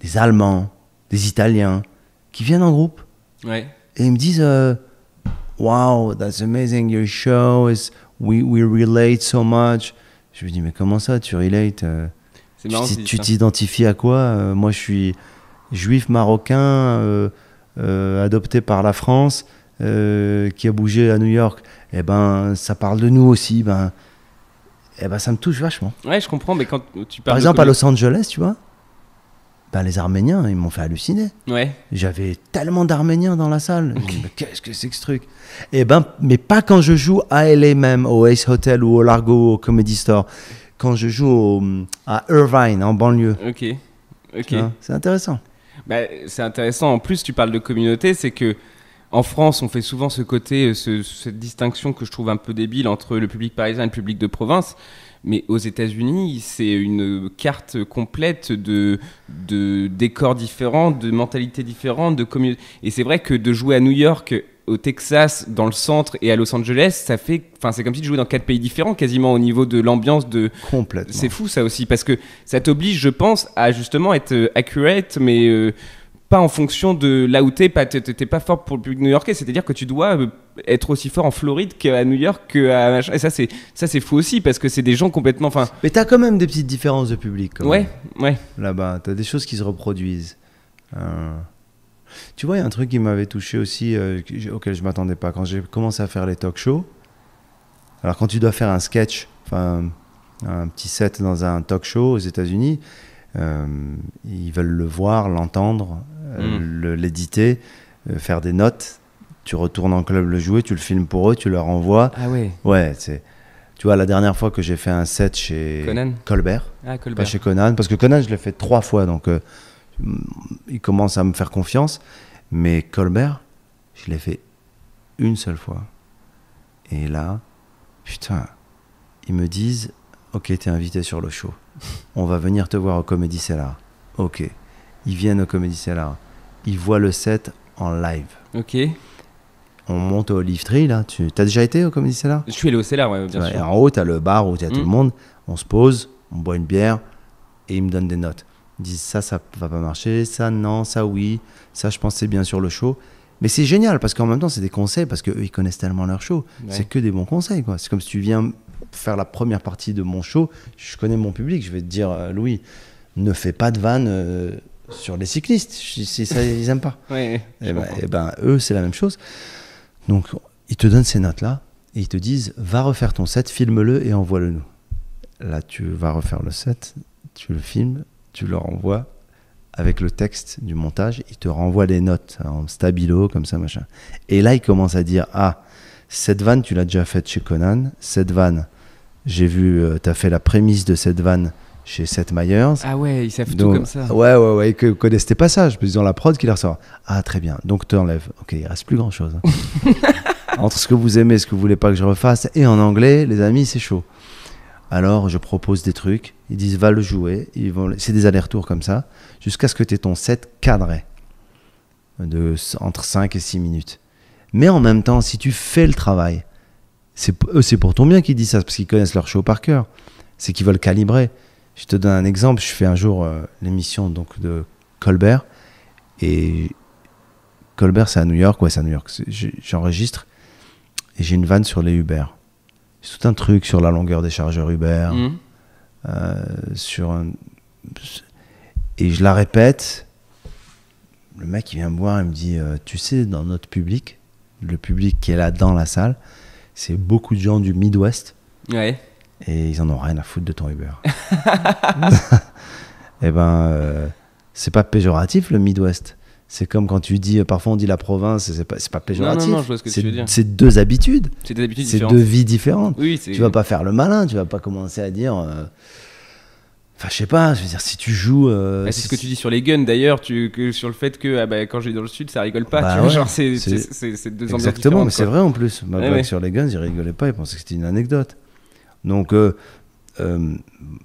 des Allemands, des Italiens, qui viennent en groupe. Et ils me disent, euh, wow, that's amazing, your show is, we, we relate so much. Je me dis, mais comment ça, tu relates euh, Tu t'identifies à quoi Moi, je suis juif marocain, adopté par la France. Euh, qui a bougé à New York, et eh ben, ça parle de nous aussi. Ben, et eh ben, ça me touche vachement. Ouais, je comprends, mais quand tu parles. Par exemple, à Los Angeles, tu vois, ben, les Arméniens, ils m'ont fait halluciner. Ouais. J'avais tellement d'Arméniens dans la salle. Qu'est-ce que c'est que ce truc Et eh ben, Mais pas quand je joue à LA même, au Ace Hotel ou au Largo au Comedy Store. Quand je joue à Irvine, en banlieue. Ok. ok. C'est intéressant. Ben, c'est intéressant. En plus, tu parles de communauté, c'est que en France, on fait souvent ce côté, euh, cette distinction que je trouve un peu débile entre le public parisien et le public de province. Mais aux États-Unis, c'est une carte complète de, de décors différents, de mentalités différentes, de Et c'est vrai que de jouer à New York, au Texas, dans le centre et à Los Angeles, ça fait, enfin, c'est comme si de jouer dans quatre pays différents, quasiment au niveau de l'ambiance de. Complètement. C'est fou ça aussi, parce que ça t'oblige, je pense, à justement être euh, accurate, mais euh, pas en fonction de là où t'es, pas, t'es, pas fort pour le public new-yorkais, c'est-à-dire que tu dois euh, être aussi fort en Floride qu'à New York, qu'à Et ça, c'est, ça, c'est fou aussi parce que c'est des gens complètement. Fin... Mais t'as quand même des petites différences de public. ouais, ouais. Là-bas, t'as des choses qui se reproduisent. Euh. Tu vois, il y a un truc qui m'avait touché aussi, euh, auquel je m'attendais pas. Quand j'ai commencé à faire les talk shows, alors quand tu dois faire un sketch, enfin un petit set dans un talk show aux États-Unis, ils veulent le voir, l'entendre, euh, mm. l'éditer, euh, faire des notes. Tu retournes en club le jouer, tu le filmes pour eux, tu leur envoies. Ah oui. Ouais, c'est. Tu vois, la dernière fois que j'ai fait un set chez Conan. Colbert, ah, pas chez Conan, parce que Conan, je l'ai fait trois fois, donc euh, mm, il commence à me faire confiance. Mais Colbert, je l'ai fait une seule fois. Et là, putain, ils me disent Ok, t'es invité sur le show. On va venir te voir au Comédie Cellar. Ok. Ils viennent au Comédie Cellar ils voient le set en live. Ok. On monte au Olive Tree, là. Hein. Tu as déjà été au Comedy Cellar Je suis allé au Cellar, ouais, bien sûr. en haut, tu as le bar où il y tout le mm. monde. On se pose, on boit une bière et ils me donnent des notes. Ils disent ça, ça va pas marcher, ça, non, ça, oui. Ça, je pense, c'est bien sur le show. Mais c'est génial parce qu'en même temps, c'est des conseils parce qu'eux, ils connaissent tellement leur show. C'est que des bons conseils, quoi. C'est comme si tu viens faire la première partie de mon show. Je connais mon public. Je vais te dire, euh, Louis, ne fais pas de vannes. Euh, sur les cyclistes. Si ça, ils n'aiment pas. et, eh ben, eh ben, eux, c'est la même chose. Donc, ils te donnent ces notes-là et ils te disent va refaire ton set, filme-le et envoie-le nous. Là, tu vas refaire le set, tu le filmes, tu le renvoies avec le texte du montage, ils te renvoient les notes en stabilo, comme ça, machin. Et là, ils commencent à dire ah, cette vanne, tu l'as déjà faite chez Conan, cette vanne, j'ai vu, euh, tu as fait la prémisse de cette vanne chez Seth Meyers. Ah ouais, ils savent tout comme ça. Ouais, ouais, ouais, ils connaissent tes passages. Ils dans la prod qui leur sort. Ah, très bien. Donc, tu enlèves. Ok, il reste plus grand chose. Entre ce que vous aimez et ce que vous voulez pas que je refasse, et en anglais, les amis, c'est chaud. Alors, je propose des trucs. Ils disent, va le jouer. Ils vont... C'est des allers-retours comme ça, jusqu'à ce que tu aies ton set cadré. De, entre 5 et 6 minutes. Mais en même temps, si tu fais le travail, c'est, euh, c'est pour ton bien qu'ils disent ça, parce qu'ils connaissent leur show par cœur. C'est qu'ils veulent calibrer. Je te donne un exemple. Je fais un jour euh, l'émission donc de Colbert et Colbert, c'est à New York. Ouais, c'est à New York. J'enregistre et j'ai une vanne sur les Uber. C'est tout un truc sur la longueur des chargeurs Uber, mmh. euh, sur et je la répète. Le mec, il vient me voir, il me dit, euh, tu sais, dans notre public, le public qui est là dans la salle, c'est beaucoup de gens du Midwest. Ouais et ils en ont rien à foutre de ton Uber. eh ben, euh, c'est pas péjoratif le Midwest. C'est comme quand tu dis, euh, parfois on dit la province, c'est pas, péjoratif. Non, c'est deux habitudes. C'est deux habitudes différentes. deux vies différentes. Oui, tu vas pas faire le malin, tu vas pas commencer à dire. Euh, enfin, je sais pas, je veux dire, si tu joues. Bah, c'est ce que tu dis sur les guns d'ailleurs, sur le fait que ah bah, quand j'ai dans le sud, ça rigole pas. Bah c'est deux Exactement, mais c'est vrai en plus. Ma sur les guns, ils rigolaient pas, ils pensaient que c'était une anecdote. Donc euh, euh,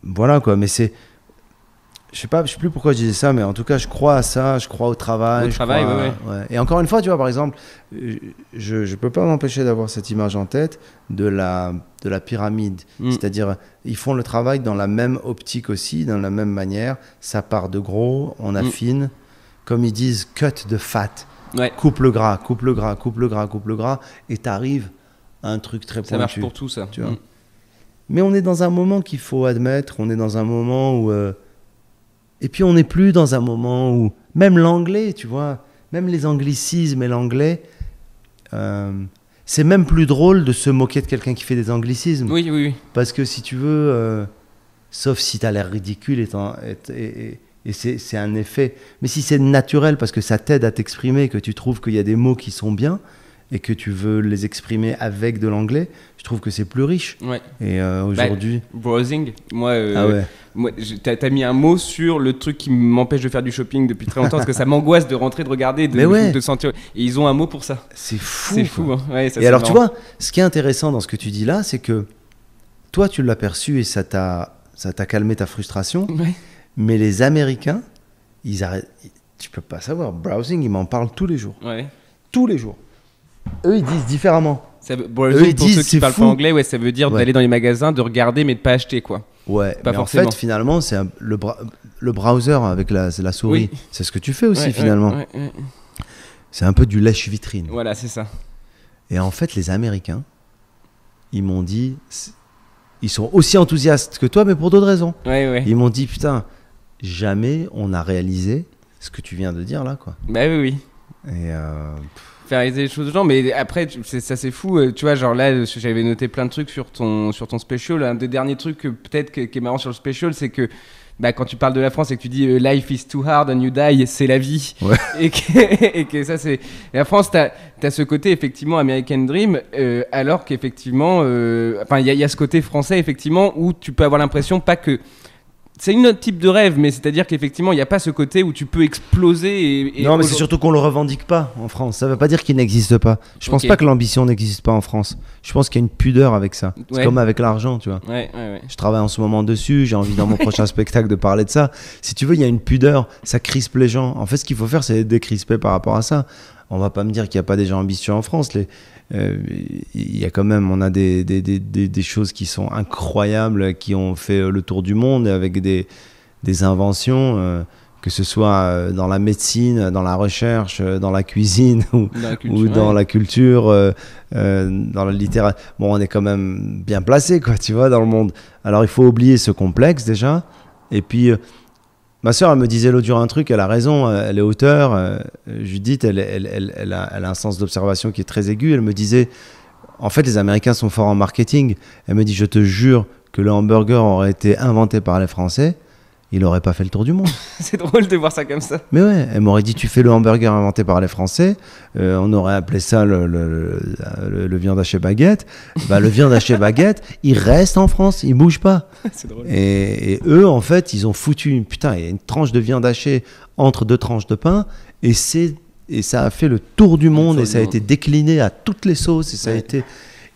voilà quoi, mais c'est. Je sais pas, je sais plus pourquoi je disais ça, mais en tout cas, je crois à ça, je crois au travail. Et encore une fois, tu vois, par exemple, je ne peux pas m'empêcher d'avoir cette image en tête de la, de la pyramide. Mm. C'est-à-dire, ils font le travail dans la même optique aussi, dans la même manière. Ça part de gros, on mm. affine. Comme ils disent, cut de fat. Coupe le gras, coupe le gras, coupe le gras, coupe le gras. Et tu à un truc très pointu. Ça marche pour tout, ça. Tu vois mm. Mais on est dans un moment qu'il faut admettre, on est dans un moment où... Euh, et puis on n'est plus dans un moment où... Même l'anglais, tu vois, même les anglicismes et l'anglais, euh, c'est même plus drôle de se moquer de quelqu'un qui fait des anglicismes. Oui, oui, Parce que si tu veux, euh, sauf si tu as l'air ridicule et, et c'est un effet. Mais si c'est naturel parce que ça t'aide à t'exprimer, que tu trouves qu'il y a des mots qui sont bien, et que tu veux les exprimer avec de l'anglais, je trouve que c'est plus riche. Ouais. Et euh, bah, aujourd'hui. browsing, moi. Euh, ah moi t'as, mis un mot sur le truc qui m'empêche de faire du shopping depuis très longtemps parce que ça m'angoisse de rentrer, de regarder, de, de sentir. Et ils ont un mot pour ça. C'est fou. C'est fou. Hein. Ouais, et alors, tu vois, ce qui est intéressant dans ce que tu dis là, c'est que toi, tu l'as perçu et ça t'a, ça calmé ta frustration. Mais les Américains, ils arrêtent. Tu peux pas savoir. Browsing, ils m'en parlent tous les jours. Tous les jours eux, ils disent différemment. eux, ils pour disent, ceux qui parlent pas anglais, ouais, ça veut dire d'aller dans les magasins, de regarder mais de pas acheter quoi. Ouais, pas mais forcément. en fait, finalement, c'est le, le browser avec la, la souris. C'est ce que tu fais aussi finalement. c'est un peu du lèche-vitrine. Voilà, c'est ça. Et en fait, les Américains, ils m'ont dit, ils sont aussi enthousiastes que toi, mais pour d'autres raisons. Ils m'ont dit, putain, jamais on a réalisé ce que tu viens de dire là, quoi. Bah oui, oui. Et euh, faire réaliser choses aux gens. Mais après, ça c'est fou. Euh, tu vois, genre là, euh, j'avais noté plein de trucs sur ton, sur ton special. Un des derniers trucs, peut-être, qui est marrant sur le special, c'est que. Bah, quand tu parles de la France et que tu dis euh, Life is too hard and you die, c'est la vie. Et, que, et, que, ça, c'est. La France, t'as as ce côté, effectivement, American Dream, alors qu'effectivement. Enfin, il y, a ce côté français, effectivement, où tu peux avoir l'impression, pas que c'est une autre type de rêve, mais c'est-à-dire qu'effectivement, il n'y a pas ce côté où tu peux exploser. Et, non, mais c'est surtout qu'on le revendique pas en France. Ça ne veut pas dire qu'il n'existe pas. Je ne pense pas que l'ambition n'existe pas en France. Je pense qu'il y a une pudeur avec ça. C'est comme avec l'argent, tu vois. je travaille en ce moment dessus. J'ai envie dans mon prochain spectacle de parler de ça. Si tu veux, il y a une pudeur. Ça crispe les gens. En fait, ce qu'il faut faire, c'est décrisper par rapport à ça. On va pas me dire qu'il n'y a pas des gens ambitieux en France. Les, euh, il y a quand même, on a des, des, des, des, choses qui sont incroyables, qui ont fait le tour du monde avec des, inventions euh, que ce soit euh, dans la médecine, dans la recherche, dans la cuisine ou dans la culture, dans, la littérature. Bon, on est quand même bien placé, quoi, tu vois, dans le monde. Alors, il faut oublier ce complexe déjà. Et puis, Ma sœur, elle me disait l'autre jour un truc, elle a raison, euh, elle est auteur, euh, Judith, elle, a, elle a un sens d'observation qui est très aigu. Elle me disait, en fait, les Américains sont forts en marketing. Elle me dit, je te jure que le hamburger aurait été inventé par les Français il n'aurait pas fait le tour du monde. c'est drôle de voir ça comme ça. Mais ouais, elle m'aurait dit tu fais le hamburger inventé par les Français, euh, on aurait appelé ça le, le, viande hachée baguette. Bah, le viande hachée baguette, il reste en France, il bouge pas. c'est drôle. Et, eux, en fait, ils ont foutu une, putain, une tranche de viande hachée entre deux tranches de pain, et c'est et ça a fait le tour du monde, et ça a été décliné à toutes les sauces, et ça a été...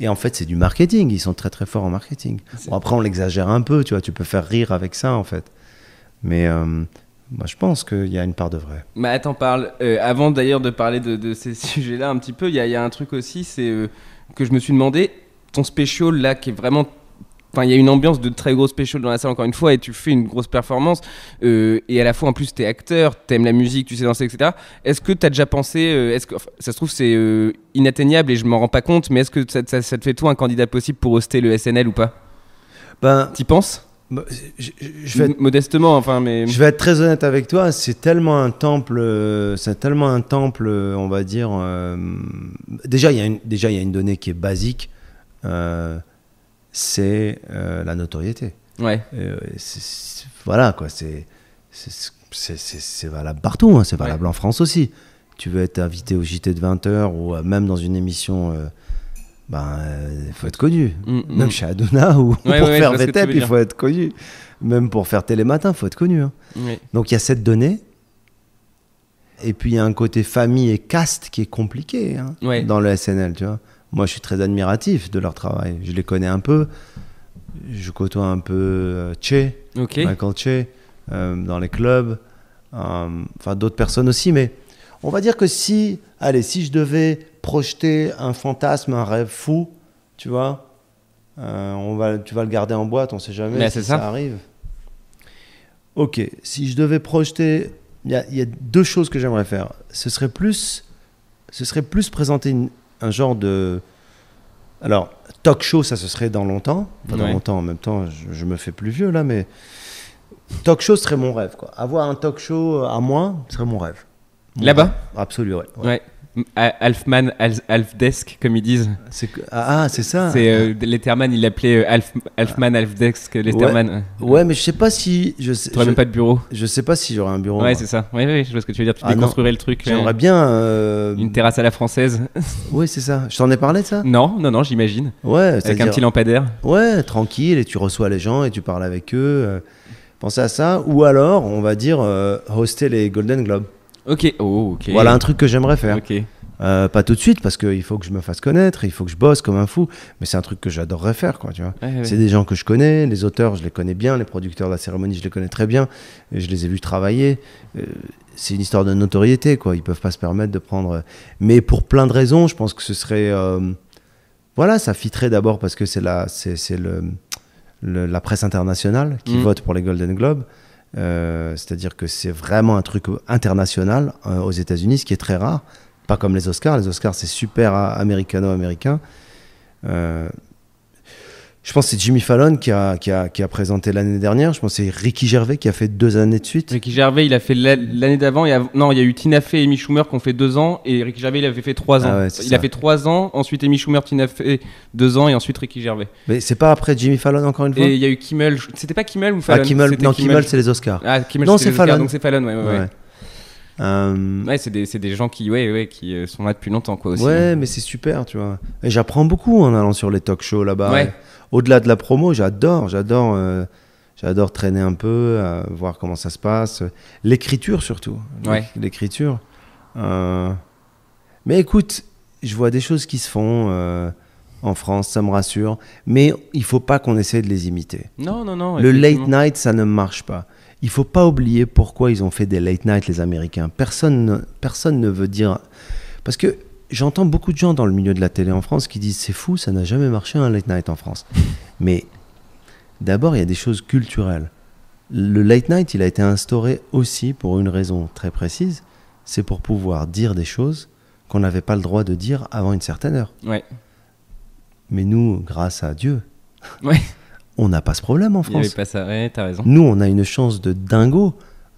Et en fait, c'est du marketing. Ils sont très très forts en marketing. Bon, après, on l'exagère un peu, tu vois. Tu peux faire rire avec ça, en fait. Mais euh, moi, je pense qu'il y a une part de vrai. Mais attends, parle. Euh, avant d'ailleurs de parler de, ces sujets-là un petit peu, il y, a un truc aussi, c'est euh, que je me suis demandé, ton spécial là, qui est vraiment. Enfin, il y a une ambiance de très gros spécial dans la salle, encore une fois, et tu fais une grosse performance. et à la fois, en plus, tu es acteur, aimes la musique, tu sais danser, etc. Est-ce que tu as déjà pensé. est-ce que, ça se trouve, c'est inatteignable et je m'en rends pas compte, mais est-ce que ça, te fait toi un candidat possible pour hoster le SNL ou pas Ben. T'y penses je, vais modestement enfin mais je vais être très honnête avec toi c'est tellement un temple euh, c'est tellement un temple euh, on va dire euh, déjà il y a une, déjà il y a une donnée qui est basique c'est la notoriété ouais voilà quoi c'est c'est valable partout hein, c'est valable en France aussi tu veux être invité au JT de 20h ou même dans une émission ben, il euh, faut être connu. Mm, mm. Même chez Aduna ou pour faire VTEP, il faut être connu. Même pour faire Télématin, il faut être connu. Hein. Donc il y a cette donnée. Et puis il y a un côté famille et caste qui est compliqué hein, dans le SNL, tu vois. Moi, je suis très admiratif de leur travail. Je les connais un peu. Je côtoie un peu euh, Che, okay. Michael Che, euh, dans les clubs. Enfin, d'autres personnes aussi, mais on va dire que si, allez, si je devais projeter un fantasme, un rêve fou, tu vois, euh, on va, tu vas le garder en boîte, on sait jamais Mais si ça. arrive. Ok, si je devais projeter, il y, a deux choses que j'aimerais faire. Ce serait plus, ce serait plus présenter un genre de, alors talk show, ça ce serait dans longtemps, pas dans longtemps. En même temps, je, me fais plus vieux là, mais talk show serait mon rêve quoi. Avoir un talk show euh, à moi serait mon rêve. Là-bas Absolument. ouais. ouais. Alfman, Alfdesk, comme ils disent. Ah, ah, c'est ça. C'est euh, il l'appelait euh, Alf, Alfman, Alfdesk, Ouais, mais je sais pas si. Je sais, même pas de bureau. Je sais pas si j'aurais un bureau. Ouais, c'est ça. Ouais, ouais, je vois ce que tu veux dire. Tu ah, déconstruirais le truc. J'aimerais aurait bien. Euh, Une terrasse à la française. oui c'est ça. Je t'en ai parlé de ça Non, non, non, j'imagine. Ouais, Avec un petit lampadaire. Ouais, tranquille, et tu reçois les gens et tu parles avec eux. Pensez à ça. Ou alors, on va dire, euh, hoster les Golden Globes. Oh, ok, Voilà un truc que j'aimerais faire. Euh, pas tout de suite parce qu'il faut que je me fasse connaître, il faut que je bosse comme un fou, mais c'est un truc que j'adorerais faire, quoi, tu vois. c'est des gens que je connais, les auteurs, je les connais bien, les producteurs de la cérémonie, je les connais très bien, je les ai vus travailler. Euh, c'est une histoire de notoriété, quoi. Ils peuvent pas se permettre de prendre. Euh, mais pour plein de raisons, je pense que ce serait. Voilà, ça fitterait d'abord parce que c'est la, c'est, le, la presse internationale qui mm. vote pour les Golden Globes. Euh, c'est-à-dire que c'est vraiment un truc international euh, aux États-Unis, ce qui est très rare. Pas comme les Oscars. Les Oscars, c'est super américano-américain. Euh, je pense que c'est Jimmy Fallon qui a, présenté l'année dernière. Je pense que c'est Ricky Gervais qui a fait deux années de suite. Ricky Gervais, il a fait l'année d'avant. Non, il y a eu Tina Fey et Amy Schumer qui ont fait deux ans. Et Ricky Gervais, il avait fait trois ah ans. il a fait trois ans. Ensuite, Amy Schumer, Tina Fey, deux ans. Et ensuite, Ricky Gervais. Mais c'est pas après Jimmy Fallon encore une fois Et il y a eu Kimmel. C'était pas Kimmel ou ah, Fallon ah, Kimmel, Non, c'est les Oscars. Ah, non, c'est Fallon. Donc c'est Fallon, ouais. ouais. Euh, c'est des, gens qui, ouais, ouais, qui euh, sont là depuis longtemps, quoi. Aussi. Ouais, mais c'est super, tu vois. Et j'apprends beaucoup en allant sur les talk shows là-bas. Au-delà de la promo, j'adore, j'adore, euh, j'adore traîner un peu, voir comment ça se passe. L'écriture surtout. L'écriture. Mais écoute, je vois des choses qui se font en France, ça me rassure. Mais il faut pas qu'on essaie de les imiter. Non, non, non. Le late night, ça ne marche pas. Il faut pas oublier pourquoi ils ont fait des late night, les Américains. Personne, personne ne veut dire. Parce que j'entends beaucoup de gens dans le milieu de la télé en France qui disent c'est fou, ça n'a jamais marché un late night en France. Mais d'abord, il y a des choses culturelles. Le late night, il a été instauré aussi pour une raison très précise c'est pour pouvoir dire des choses qu'on n'avait pas le droit de dire avant une certaine heure. Ouais. Mais nous, grâce à Dieu, on n'a pas ce problème en France. pas ça. Ouais, as raison. Nous, on a une chance de dingo.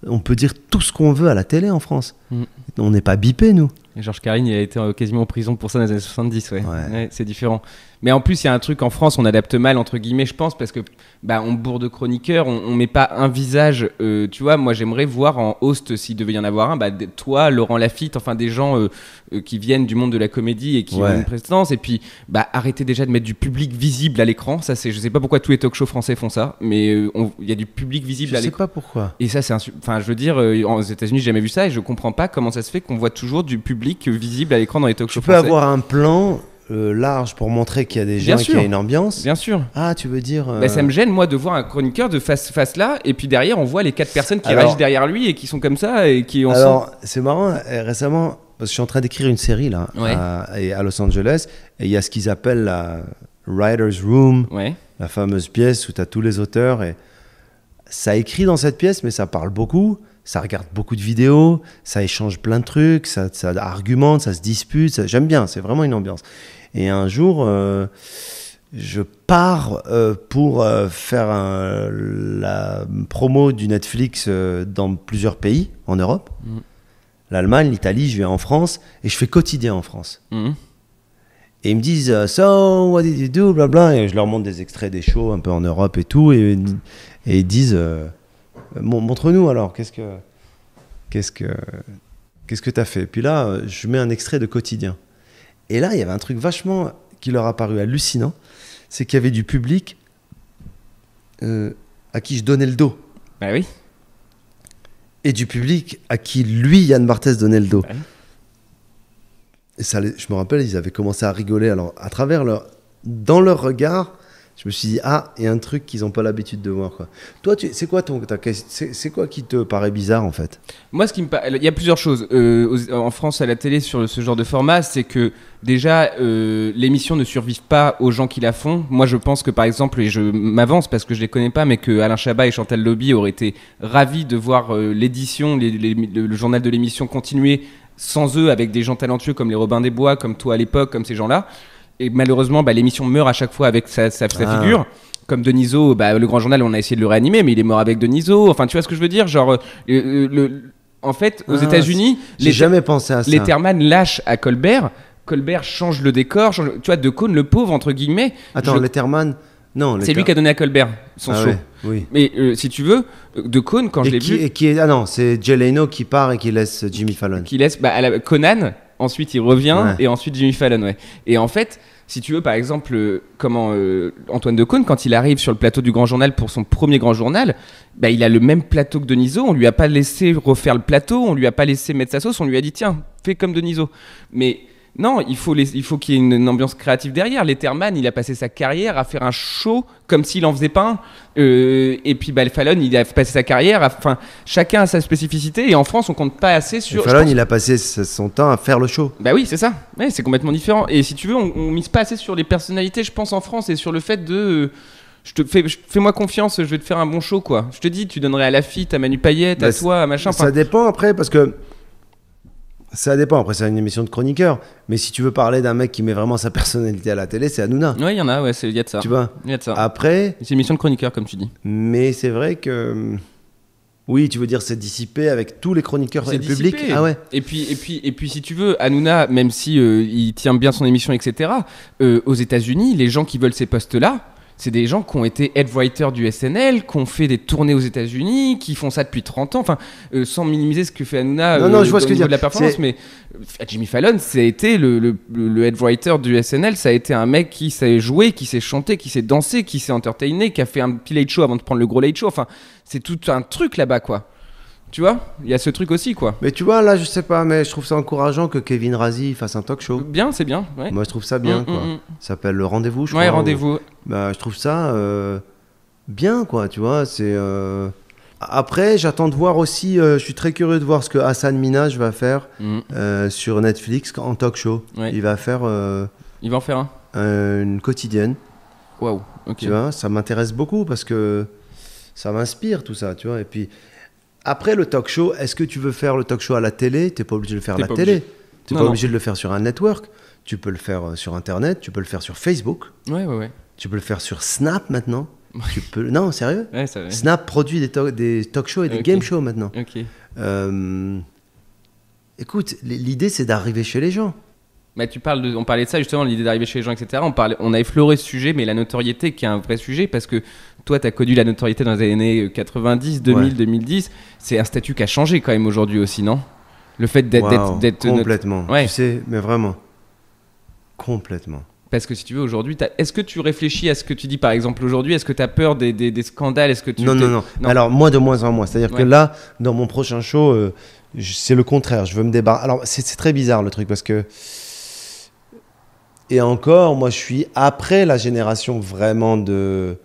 On peut dire tout ce qu'on veut à la télé en France. Mm. On n'est pas bipé, nous. Georges Carine, il a été quasiment en prison pour ça dans les années 70. Ouais. ouais. c'est différent. Mais en plus, il y a un truc en France, on adapte mal, entre guillemets, je pense, parce que bah, on bourre de chroniqueurs, on, ne met pas un visage. Euh, tu vois, moi, j'aimerais voir en host, s'il devait y en avoir un, bah, toi, Laurent Lafitte, enfin des gens euh, euh, qui viennent du monde de la comédie et qui ont une prestance. Et puis, bah, arrêtez déjà de mettre du public visible à l'écran. Ça, c'est, je sais pas pourquoi tous les talk shows français font ça, mais il y a du public visible à l'écran. Je sais pas pourquoi. Et ça, c'est Enfin, je veux dire, aux États-Unis, j'ai jamais vu ça et je comprends pas comment ça se fait qu'on voit toujours du public visible à l'écran dans les talk shows français. Tu peux avoir un plan euh, large pour montrer qu'il y a des gens, qui y a une ambiance. Bien sûr. Ah, tu veux dire. mais bah, ça me euh, gêne, moi, de voir un chroniqueur de face, face là, et puis derrière, on voit les quatre personnes qui Alors... derrière lui et qui sont comme ça. et qui ont Alors, c'est marrant, euh, récemment, parce que je suis en train d'écrire une série là, à, Los Angeles, et il y a ce qu'ils appellent la Writer's Room, la fameuse pièce où tu as tous les auteurs, et ça écrit dans cette pièce, mais ça parle beaucoup ça regarde beaucoup de vidéos, ça échange plein de trucs, ça, argumente, ça se dispute. J'aime bien, c'est vraiment une ambiance. Et un jour, euh, je pars euh, pour euh, faire la promo du Netflix dans plusieurs pays en Europe. Mm. L'Allemagne, l'Italie, je vais en France et je fais quotidien en France. Mm. Et ils me disent So, what did you do Blabla. Et je leur montre des extraits des shows un peu en Europe et tout. Et, et ils disent montre-nous alors, qu'est-ce que qu'est-ce que qu'est-ce que t'as fait Puis là, je mets un extrait de quotidien. Et là, il y avait un truc vachement qui leur a paru hallucinant, c'est qu'il y avait du public euh, à qui je donnais le dos. Bah oui. Et du public à qui lui, Yann Barthès, donnait le dos. Bah Et ça, je me rappelle, ils avaient commencé à rigoler. Alors, à travers leur, dans leur regard, je me suis dit, ah, il y a un truc qu'ils n'ont pas l'habitude de voir. Quoi. Toi, c'est quoi, ton, c'est, quoi qui te paraît bizarre en fait Moi, ce qui me il y a plusieurs choses. Euh, en France, à la télé, sur ce genre de format, c'est que déjà, euh, l'émission ne survit pas aux gens qui la font. Moi, je pense que par exemple, et je m'avance parce que je ne les connais pas, mais que Alain Chabat et Chantal Lobby auraient été ravis de voir euh, l'édition, le journal de l'émission continuer sans eux, avec des gens talentueux comme les Robins des Bois, comme toi à l'époque, comme ces gens-là et malheureusement, bah, l'émission meurt à chaque fois avec sa, ah. figure comme Deniso, bah, le Grand Journal, on a essayé de le réanimer, mais il est mort avec Deniso. Enfin, tu vois ce que je veux dire Genre, euh, euh, le, en fait, aux ah, États-Unis, les jamais pensé à ça. Les Terman lâchent à Colbert. Colbert change le décor. tu vois, De Caunes, le pauvre entre guillemets. Attends, les Terman. Non, c'est lui qui a donné à Colbert son ah show. oui. Mais euh, si tu veux, De Cohn, quand je l'ai vu. Et qui est, ah non, c'est Jay Leno qui part et qui laisse Jimmy Fallon. Qui laisse bah, à Conan, ensuite il revient, et ensuite Jimmy Fallon, ouais. Et en fait, si tu veux, par exemple, euh, comment euh, Antoine Antoine Decaune, quand il arrive sur le plateau du Grand Journal pour son premier Grand Journal, bah, il a le même plateau que Denisot. On lui a pas laissé refaire le plateau, on lui a pas laissé mettre sa sauce, on lui a dit tiens, fais comme Denisot. Mais non, il faut, qu'il y ait une, ambiance créative derrière. L'Etherman, il a passé sa carrière à faire un show comme s'il en faisait pas un. Euh, et puis le Fallon, il a passé sa carrière. Enfin, chacun a sa spécificité. Et en France, on compte pas assez sur. Fallon, il a passé son temps à faire le show. Bah oui, c'est ça. Mais c'est complètement différent. Et si tu veux, on, on, mise pas assez sur les personnalités, je pense, en France et sur le fait de. Euh, je te fais, fais-moi confiance, je vais te faire un bon show, quoi. Je te dis, tu donnerais à Lafitte, à Manu Payette, à bah, toi, à machin. Ça dépend après, parce que ça dépend. Après, c'est une émission de chroniqueur. Mais si tu veux parler d'un mec qui met vraiment sa personnalité à la télé, c'est Hanouna. Oui, il y en a, ouais, il y a de ça. Tu vois Il y a de ça. Après. C'est une émission de chroniqueur, comme tu dis. Mais c'est vrai que. Oui, tu veux dire c'est dissipé avec tous les chroniqueurs et le public. Ah ouais. Et puis et puis et puis si tu veux, Hanouna, même si euh, il tient bien son émission, etc. Euh, aux États-Unis, les gens qui veulent ces postes-là, c'est des gens qui ont été head writers du SNL, qui ont fait des tournées aux États-Unis, qui font ça depuis 30 ans. Enfin, euh, sans minimiser ce que fait Anna euh, de la performance, mais euh, Jimmy Fallon, c'était le, le, le, head writer du SNL. Ça a été un mec qui s'est joué, qui s'est chanté, qui s'est dansé, qui s'est entertainé, qui a fait un petit late show avant de prendre le gros late show. Enfin, c'est tout un truc là-bas, quoi. Tu vois, il y a ce truc aussi, quoi. Mais tu vois, là, je sais pas, mais je trouve ça encourageant que Kevin Razi fasse un talk show. Bien, c'est bien. Moi, je trouve ça bien, mm, quoi. Mm, mm. Ça s'appelle Le Rendez-vous, je ouais, crois. Ouais, Rendez-vous. Bah, je trouve ça euh, bien, quoi, tu vois. C'est. Euh, après, j'attends de voir aussi, euh, je suis très curieux de voir ce que Hassan Minaj va faire sur Netflix en talk show. Il va faire. il va en faire un Une quotidienne. Waouh, Tu vois, ça m'intéresse beaucoup parce que ça m'inspire tout ça, tu vois. Et puis, après le talk show, est-ce que tu veux faire le talk show à la télé Tu n'es pas obligé de le faire à la télé. Tu n'es pas obligé de le faire sur un network. Tu peux le faire euh, sur Internet, tu peux le faire sur Facebook. Ouais, ouais, ouais. Tu peux le faire sur Snap maintenant. tu peux... Non, sérieux ouais, ça Snap produit des, talk shows et des game shows maintenant. Ok. Euh, écoute, l'idée c'est d'arriver chez les gens. Bah, parles on parlait de ça justement, l'idée d'arriver chez les gens, etc. On, parlait, on a effleuré ce sujet, mais la notoriété qui est un vrai sujet, parce que toi, tu as connu la notoriété dans les années 90, 2000, 2010. C'est un statut qui a changé quand même aujourd'hui aussi, non Le fait d'être. complètement. Tu sais, mais vraiment. Complètement. Parce que si tu veux, aujourd'hui, est-ce que tu réfléchis à ce que tu dis par exemple aujourd'hui Est-ce que tu as peur des, scandales Est-ce que non, non, non, Alors, moi, de moins en moins. C'est-à-dire que là, dans mon prochain show, euh, c'est le contraire. Je veux me débarrasser. Alors, c'est très bizarre le truc parce que et encore, moi, je suis après la génération vraiment de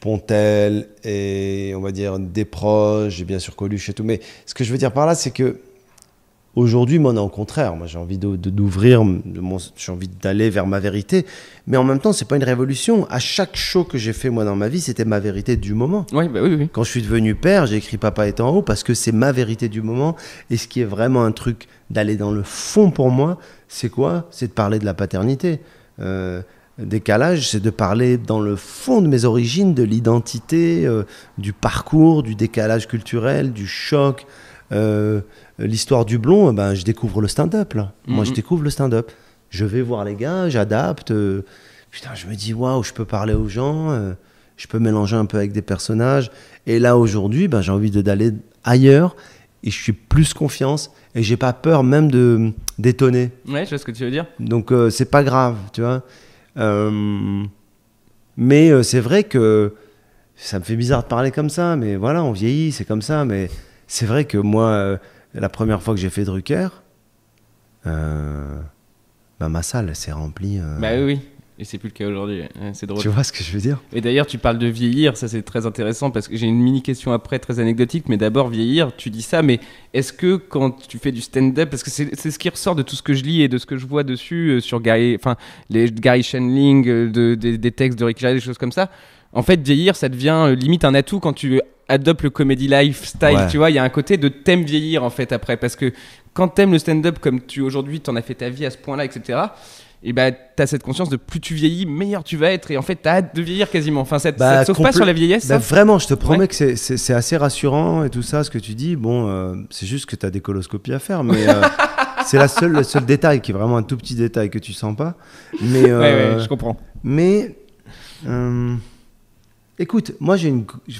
Pontel et on va dire des proches, j'ai bien sûr Coluche et tout. Mais ce que je veux dire par là, c'est que aujourd'hui, moi, on au contraire. Moi, j'ai envie d'ouvrir, de, j'ai envie d'aller vers ma vérité. Mais en même temps, c'est pas une révolution. À chaque show que j'ai fait moi dans ma vie, c'était ma vérité du moment. Oui, bah oui, oui. Quand je suis devenu père, j'ai écrit Papa est en haut parce que c'est ma vérité du moment et ce qui est vraiment un truc d'aller dans le fond pour moi c'est quoi C'est de parler de la paternité. Euh, décalage, c'est de parler dans le fond de mes origines, de l'identité, euh, du parcours, du décalage culturel, du choc. Euh, l'histoire du blond, eh ben, je découvre le stand-up. Moi, je mhm. découvre le stand-up. Je vais voir les gars, j'adapte. putain, je me dis, waouh, je peux parler aux gens, je peux mélanger un peu avec des personnages. Et là, aujourd'hui, ben, j'ai envie d'aller ailleurs et je suis plus confiance et j'ai pas peur même de d'étonner. Ouais, je vois ce que tu veux dire. Donc euh, c'est pas grave, tu vois. Euh, mais euh, c'est vrai que ça me fait bizarre de parler comme ça, mais voilà, on vieillit, c'est comme ça. Mais c'est vrai que moi, la première fois que j'ai fait Drucker, bah, ma salle s'est remplie. bah oui. oui. Et c'est plus le cas aujourd'hui. C'est drôle. Tu vois ce que je veux dire Et d'ailleurs, tu parles de vieillir, ça c'est très intéressant parce que j'ai une mini question après, très anecdotique, mais d'abord vieillir, tu dis ça, mais est-ce que quand tu fais du stand-up, parce que c'est ce qui ressort de tout ce que je lis et de ce que je vois dessus, euh, sur Gary, enfin, les Gary euh, de, des, textes de Rick des choses comme ça, en fait, vieillir, ça devient euh, limite un atout quand tu adoptes le comedy lifestyle, tu vois, il y a un côté de t'aimes vieillir en fait après, parce que quand t'aimes le stand-up comme tu aujourd'hui, t'en as fait ta vie à ce point-là, etc., et bah t'as cette conscience de plus tu vieillis, meilleur tu vas être, et en fait as hâte de vieillir quasiment. Enfin, ça, ne bah, pas sur la vieillesse. Bah, hein. vraiment, je te promets que c'est, assez rassurant et tout ça, ce que tu dis. Bon, euh, c'est juste que tu as des coloscopies à faire, mais euh, c'est la seule, le seul détail qui est vraiment un tout petit détail que tu sens pas. Mais euh, je comprends. Mais écoute, moi j'ai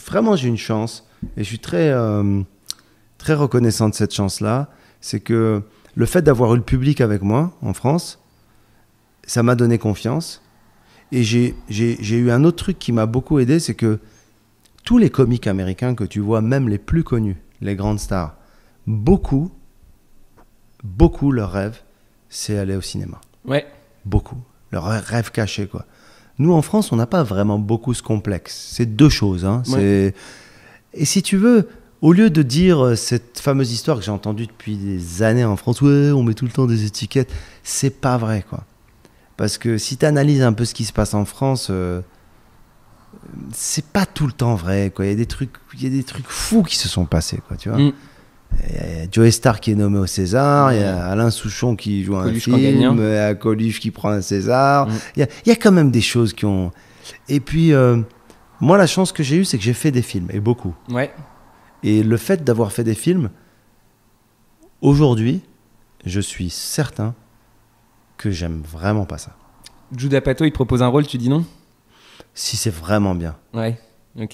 vraiment j'ai une chance, et je suis très très reconnaissant de cette chance là. C'est que le fait d'avoir eu le public avec moi en France ça m'a donné confiance. Et j'ai eu un autre truc qui m'a beaucoup aidé, c'est que tous les comiques américains que tu vois, même les plus connus, les grandes stars, beaucoup, beaucoup leur rêve, c'est aller au cinéma. Ouais. Beaucoup. Leur rêve caché, quoi. Nous, en France, on n'a pas vraiment beaucoup ce complexe. C'est deux choses. Hein. Et si tu veux, au lieu de dire euh, cette fameuse histoire que j'ai entendue depuis des années en France, ouais, on met tout le temps des étiquettes, c'est pas vrai, quoi. Parce que si tu analyses un peu ce qui se passe en France, euh, c'est pas tout le temps vrai. Il, y a des trucs, il y a des trucs fous qui se sont passés. Quoi, tu vois mm. Il y a Joey Star qui est nommé au César, il y a mm. Alain Souchon qui joue un film, il y a Coluche qui prend un César. Mm. Il, y a, quand même des choses qui ont. Et puis, euh, moi, la chance que j'ai eue, c'est que j'ai fait des films, et beaucoup. Ouais. Et le fait d'avoir fait des films, aujourd'hui, je suis certain que j'aime vraiment pas ça. Judah Pato, il propose un rôle, tu dis non Si c'est vraiment bien. Ouais.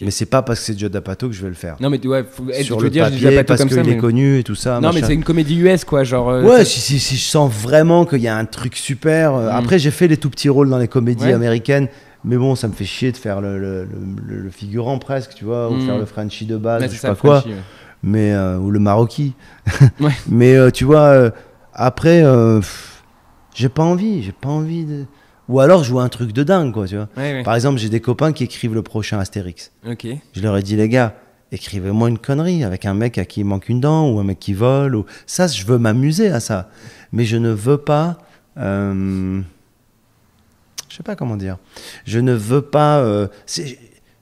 Mais c'est pas parce que c'est Jude que je vais le faire. Non mais ouais, sur le papier, parce qu'il est connu et tout ça. Non mais c'est une comédie US quoi, genre. Euh, ouais, si, je sens vraiment qu'il y a un truc super. Euh, mm. Après j'ai fait les tout petits rôles dans les comédies américaines, mais bon ça me fait chier de faire le, figurant presque, tu vois, ou mm. faire le Frenchie de base, je sais pas quoi, mais euh, ou le Ouais. mais tu vois, après. J'ai pas envie, j'ai pas envie de. Ou alors jouer un truc de dingue, quoi, tu vois. Par exemple, j'ai des copains qui écrivent le prochain Astérix. Ok. Je leur ai dit, les gars, écrivez-moi une connerie avec un mec à qui il manque une dent ou un mec qui vole. Ou... Ça, je veux m'amuser à ça. Mais je ne veux pas. Euh... Je sais pas comment dire. Je ne veux pas. Euh,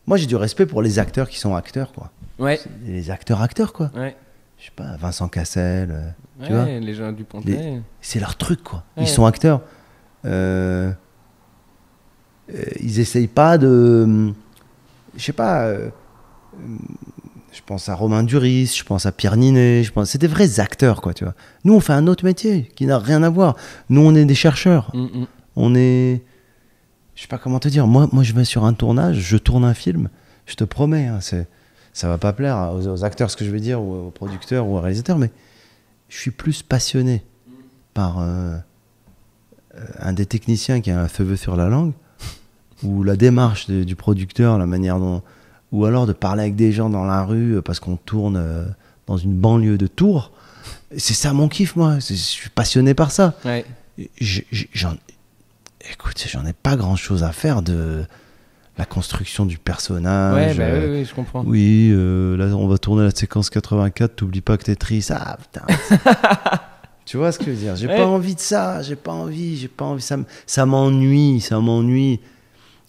moi, j'ai du respect pour les acteurs qui sont acteurs, quoi. Ouais. Les acteurs, acteurs, quoi. Ouais. Je sais pas, Vincent Cassel. Euh, les gens du Pontet. C'est leur truc, quoi. Ils sont acteurs. Euh, euh, ils essayent pas de. Euh, je sais pas. je pense à Romain Duris, je pense à Pierre Ninet, je pense. C'est des vrais acteurs, quoi, tu vois. Nous, on fait un autre métier qui n'a rien à voir. Nous, on est des chercheurs. Mm, mm. On est. Je sais pas comment te dire. Moi, moi, je vais sur un tournage, je tourne un film. Je te promets, hein, c'est ça va pas plaire aux, acteurs ce que je veux dire, ou aux producteurs, ou aux réalisateurs, mais je suis plus passionné par euh, euh, un des techniciens qui a un feu sur la langue, ou la démarche du producteur, la manière dont. Ou alors de parler avec des gens dans la rue euh, parce qu'on tourne dans une banlieue de Tours. C'est ça mon kiff, moi. Je suis passionné par ça. Ouais. écoute, j'en ai pas grand chose à faire de, la construction du personnage. Bah euh, oui, je comprends. Oui, euh, là, on va tourner la séquence 84, t'oublies pas que t'es triste. Ah, putain. tu vois ce que je veux dire J'ai pas envie de ça, j'ai pas envie, j'ai pas envie. Ça m'ennuie, ça m'ennuie.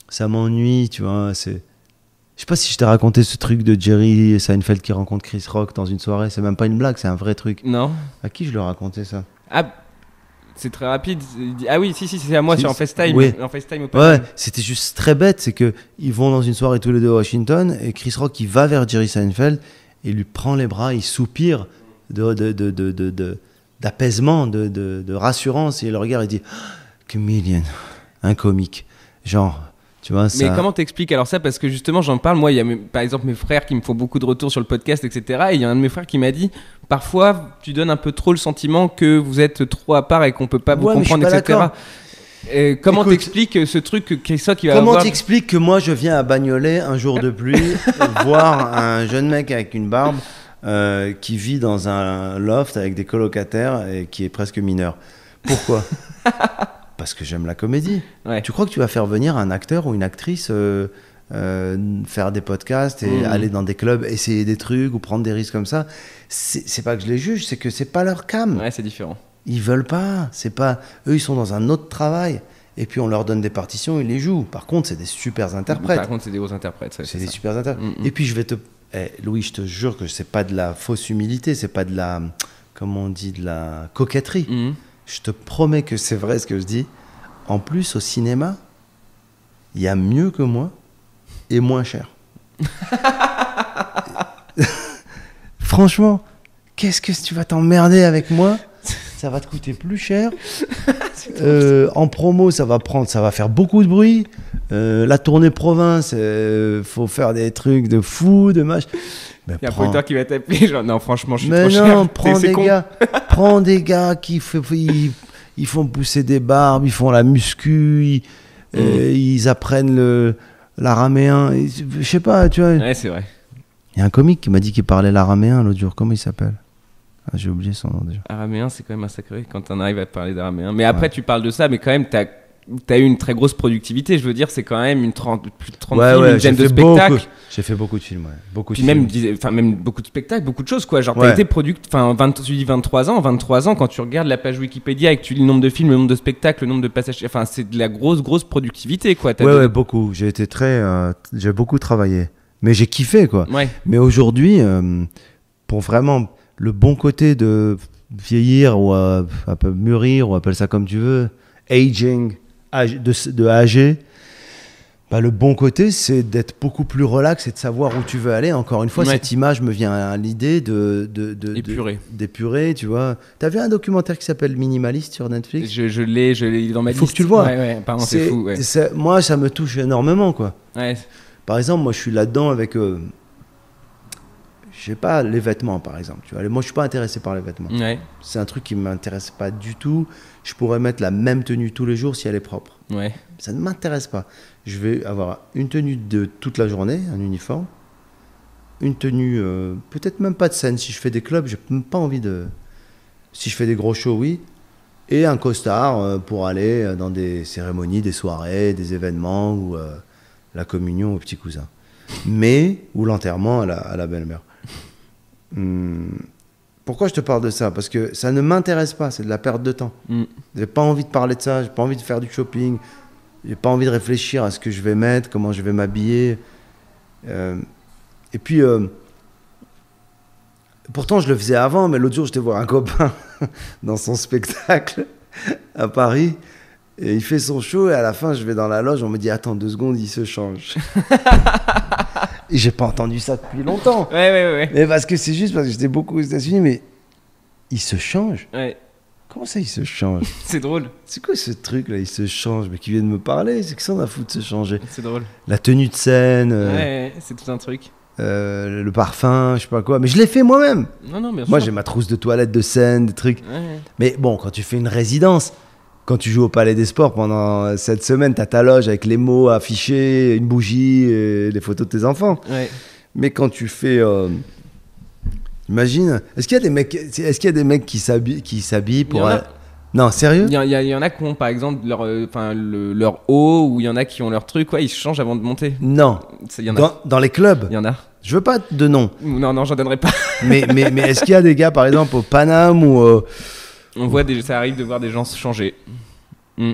Ça m'ennuie, tu vois. C'est. Je sais pas si je t'ai raconté ce truc de Jerry Seinfeld qui rencontre Chris Rock dans une soirée. C'est même pas une blague, c'est un vrai truc. Non. À qui je le racontais ça ah, c'est très rapide. ah oui, si, si, c'est à moi, c'est en FaceTime. En ouais, c'était juste très bête. C'est que vont dans une soirée tous les deux à Washington et Chris Rock, il va vers Jerry Seinfeld il lui prend les bras, il soupire de, de, d'apaisement, de, rassurance et il le regarde et dit ah, Que un comique. Genre, vois, Mais comment t'expliques alors ça Parce que justement, j'en parle. Moi, il y a par exemple mes frères qui me font beaucoup de retours sur le podcast, etc. Et il y a un de mes frères qui m'a dit parfois, tu donnes un peu trop le sentiment que vous êtes trop à part et qu'on peut pas vous comprendre, pas etc. comment t'expliques ce truc Christophe qui va Comment t'expliques que moi je viens à Bagnolet un jour de pluie voir un jeune mec avec une barbe euh, qui vit dans un loft avec des colocataires et qui est presque mineur Pourquoi parce que j'aime la comédie. Tu crois que tu vas faire venir un acteur ou une actrice euh, euh, faire des podcasts et mmh. aller dans des clubs, essayer des trucs ou prendre des risques comme ça C'est pas que je les juge, c'est que c'est pas leur cam. Ouais, c'est différent. Ils veulent pas, c'est pas. Eux, ils sont dans un autre travail. Et puis on leur donne des partitions, ils les jouent. Par contre, c'est des super interprètes. Par contre, c'est des gros interprètes. C'est des super interprètes. Mmh, mmh. Et puis je vais te, eh, Louis, je te jure que c'est pas de la fausse humilité, c'est pas de la, comment on dit, de la coquetterie je te promets que c'est vrai ce que je dis. En plus, au cinéma, il y a mieux que moi et moins cher. Franchement, qu'est-ce que tu vas t'emmerder avec moi Ça va te coûter plus cher. Euh, en promo, ça va prendre, ça va faire beaucoup de bruit. Euh, la tournée province, euh, faut faire des trucs de fou, de machin il y a un producteur qui va t'appeler, non, franchement, je suis trop Prends des, gars, prends des gars qui font pousser des barbes, ils font la muscu, mm. euh, ils, apprennent le l'araméen. Je sais pas, tu vois. Ouais, c'est vrai. Il y a un comique qui m'a dit qu'il parlait l'araméen l'autre jour. Comment il s'appelle ah, J'ai oublié son nom déjà. Araméen, c'est quand même sacré quand on arrive à parler d'araméen. Mais après, tu parles de ça, mais quand même, t'as T'as eu une très grosse productivité, je veux dire, c'est quand même une 30, plus de 30 films, une dizaine de spectacles. J'ai fait beaucoup de films, Beaucoup de même, films. même beaucoup de spectacles, beaucoup de choses, quoi. Genre, t'as été productif, enfin, tu dis 23 ans, 23 ans, quand tu regardes la page Wikipédia et que tu lis le nombre de films, le nombre de spectacles, le nombre de passages, enfin, c'est de la grosse, grosse productivité, quoi. ouais, ouais, beaucoup. J'ai été très. Euh, j'ai beaucoup travaillé. Mais j'ai kiffé, quoi. Mais aujourd'hui, euh, pour vraiment le bon côté de vieillir ou un peu mûrir, ou appelle ça comme tu veux, aging de, âgé, bah, le bon côté, c'est d'être beaucoup plus relax et de savoir où tu veux aller. Encore une fois, cette image me vient à l'idée de, de, d'épurer. tu vois. T'as vu un documentaire qui s'appelle Minimaliste sur Netflix Je, l'ai, je l'ai dans ma liste. Faut que tu le vois. Ouais, ouais, c'est, fou. moi, ça me touche énormément, quoi. Par exemple, moi, je suis là-dedans avec, euh, je sais pas, les vêtements, par exemple. Tu vois, moi, je suis pas intéressé par les vêtements. C'est un truc qui m'intéresse pas du tout je pourrais mettre la même tenue tous les jours si elle est propre. Ouais. Ça ne m'intéresse pas. Je vais avoir une tenue de toute la journée, un uniforme, une tenue, euh, peut-être même pas de scène. Si je fais des clubs, je n'ai pas envie de. Si je fais des gros shows, oui. Et un costard euh, pour aller euh, dans des cérémonies, des soirées, des événements ou la communion aux petits cousins. Mais, ou l'enterrement à la, la belle-mère. Hum. Pourquoi je te parle de ça Parce que ça ne m'intéresse pas, c'est de la perte de temps. Je mm. J'ai pas envie de parler de ça, j'ai pas envie de faire du shopping, j'ai pas envie de réfléchir à ce que je vais mettre, comment je vais m'habiller. Euh, et puis, euh, pourtant je le faisais avant, mais l'autre jour j'étais voir un copain dans son spectacle à Paris. Et il fait son show et à la fin je vais dans la loge, on me dit attends deux secondes, il se change. j'ai pas entendu ça depuis longtemps. ouais, ouais, ouais. Mais parce que c'est juste parce que j'étais beaucoup aux États-Unis, mais il se change Ouais. Comment ça, il se change C'est drôle. C'est quoi ce truc-là il se change mais qui vient de me parler C'est que ça, on a foutu de se changer. C'est drôle. La tenue de scène. Euh, ouais, c'est tout un truc. Euh, le parfum, je sais pas quoi. Mais je l'ai fait moi-même. Non, non, bien Moi, j'ai ma trousse de toilette de scène, des trucs. Ouais. Mais bon, quand tu fais une résidence, quand tu joues au Palais des Sports pendant cette semaine, t'as ta loge avec les mots affichés, une bougie et les photos de tes enfants. Mais quand tu fais. Euh, imagine. Est-ce qu'il y, a des mecs, est qu'il y a des mecs qui s'habillent, qui s'habillent pour. Non, sérieux Il y, en a qui ont par exemple leur, euh, enfin leur haut ou il y en a qui ont leur truc, quoi. ils changent avant de monter. Non. Y en a. Dans, les clubs Il y en a. Je veux pas de nom. Non, non, j'en donnerai pas. mais mais, mais est-ce qu'il y a des gars par exemple au Paname ou. On voit des, ça arrive de voir des gens se changer. Mm.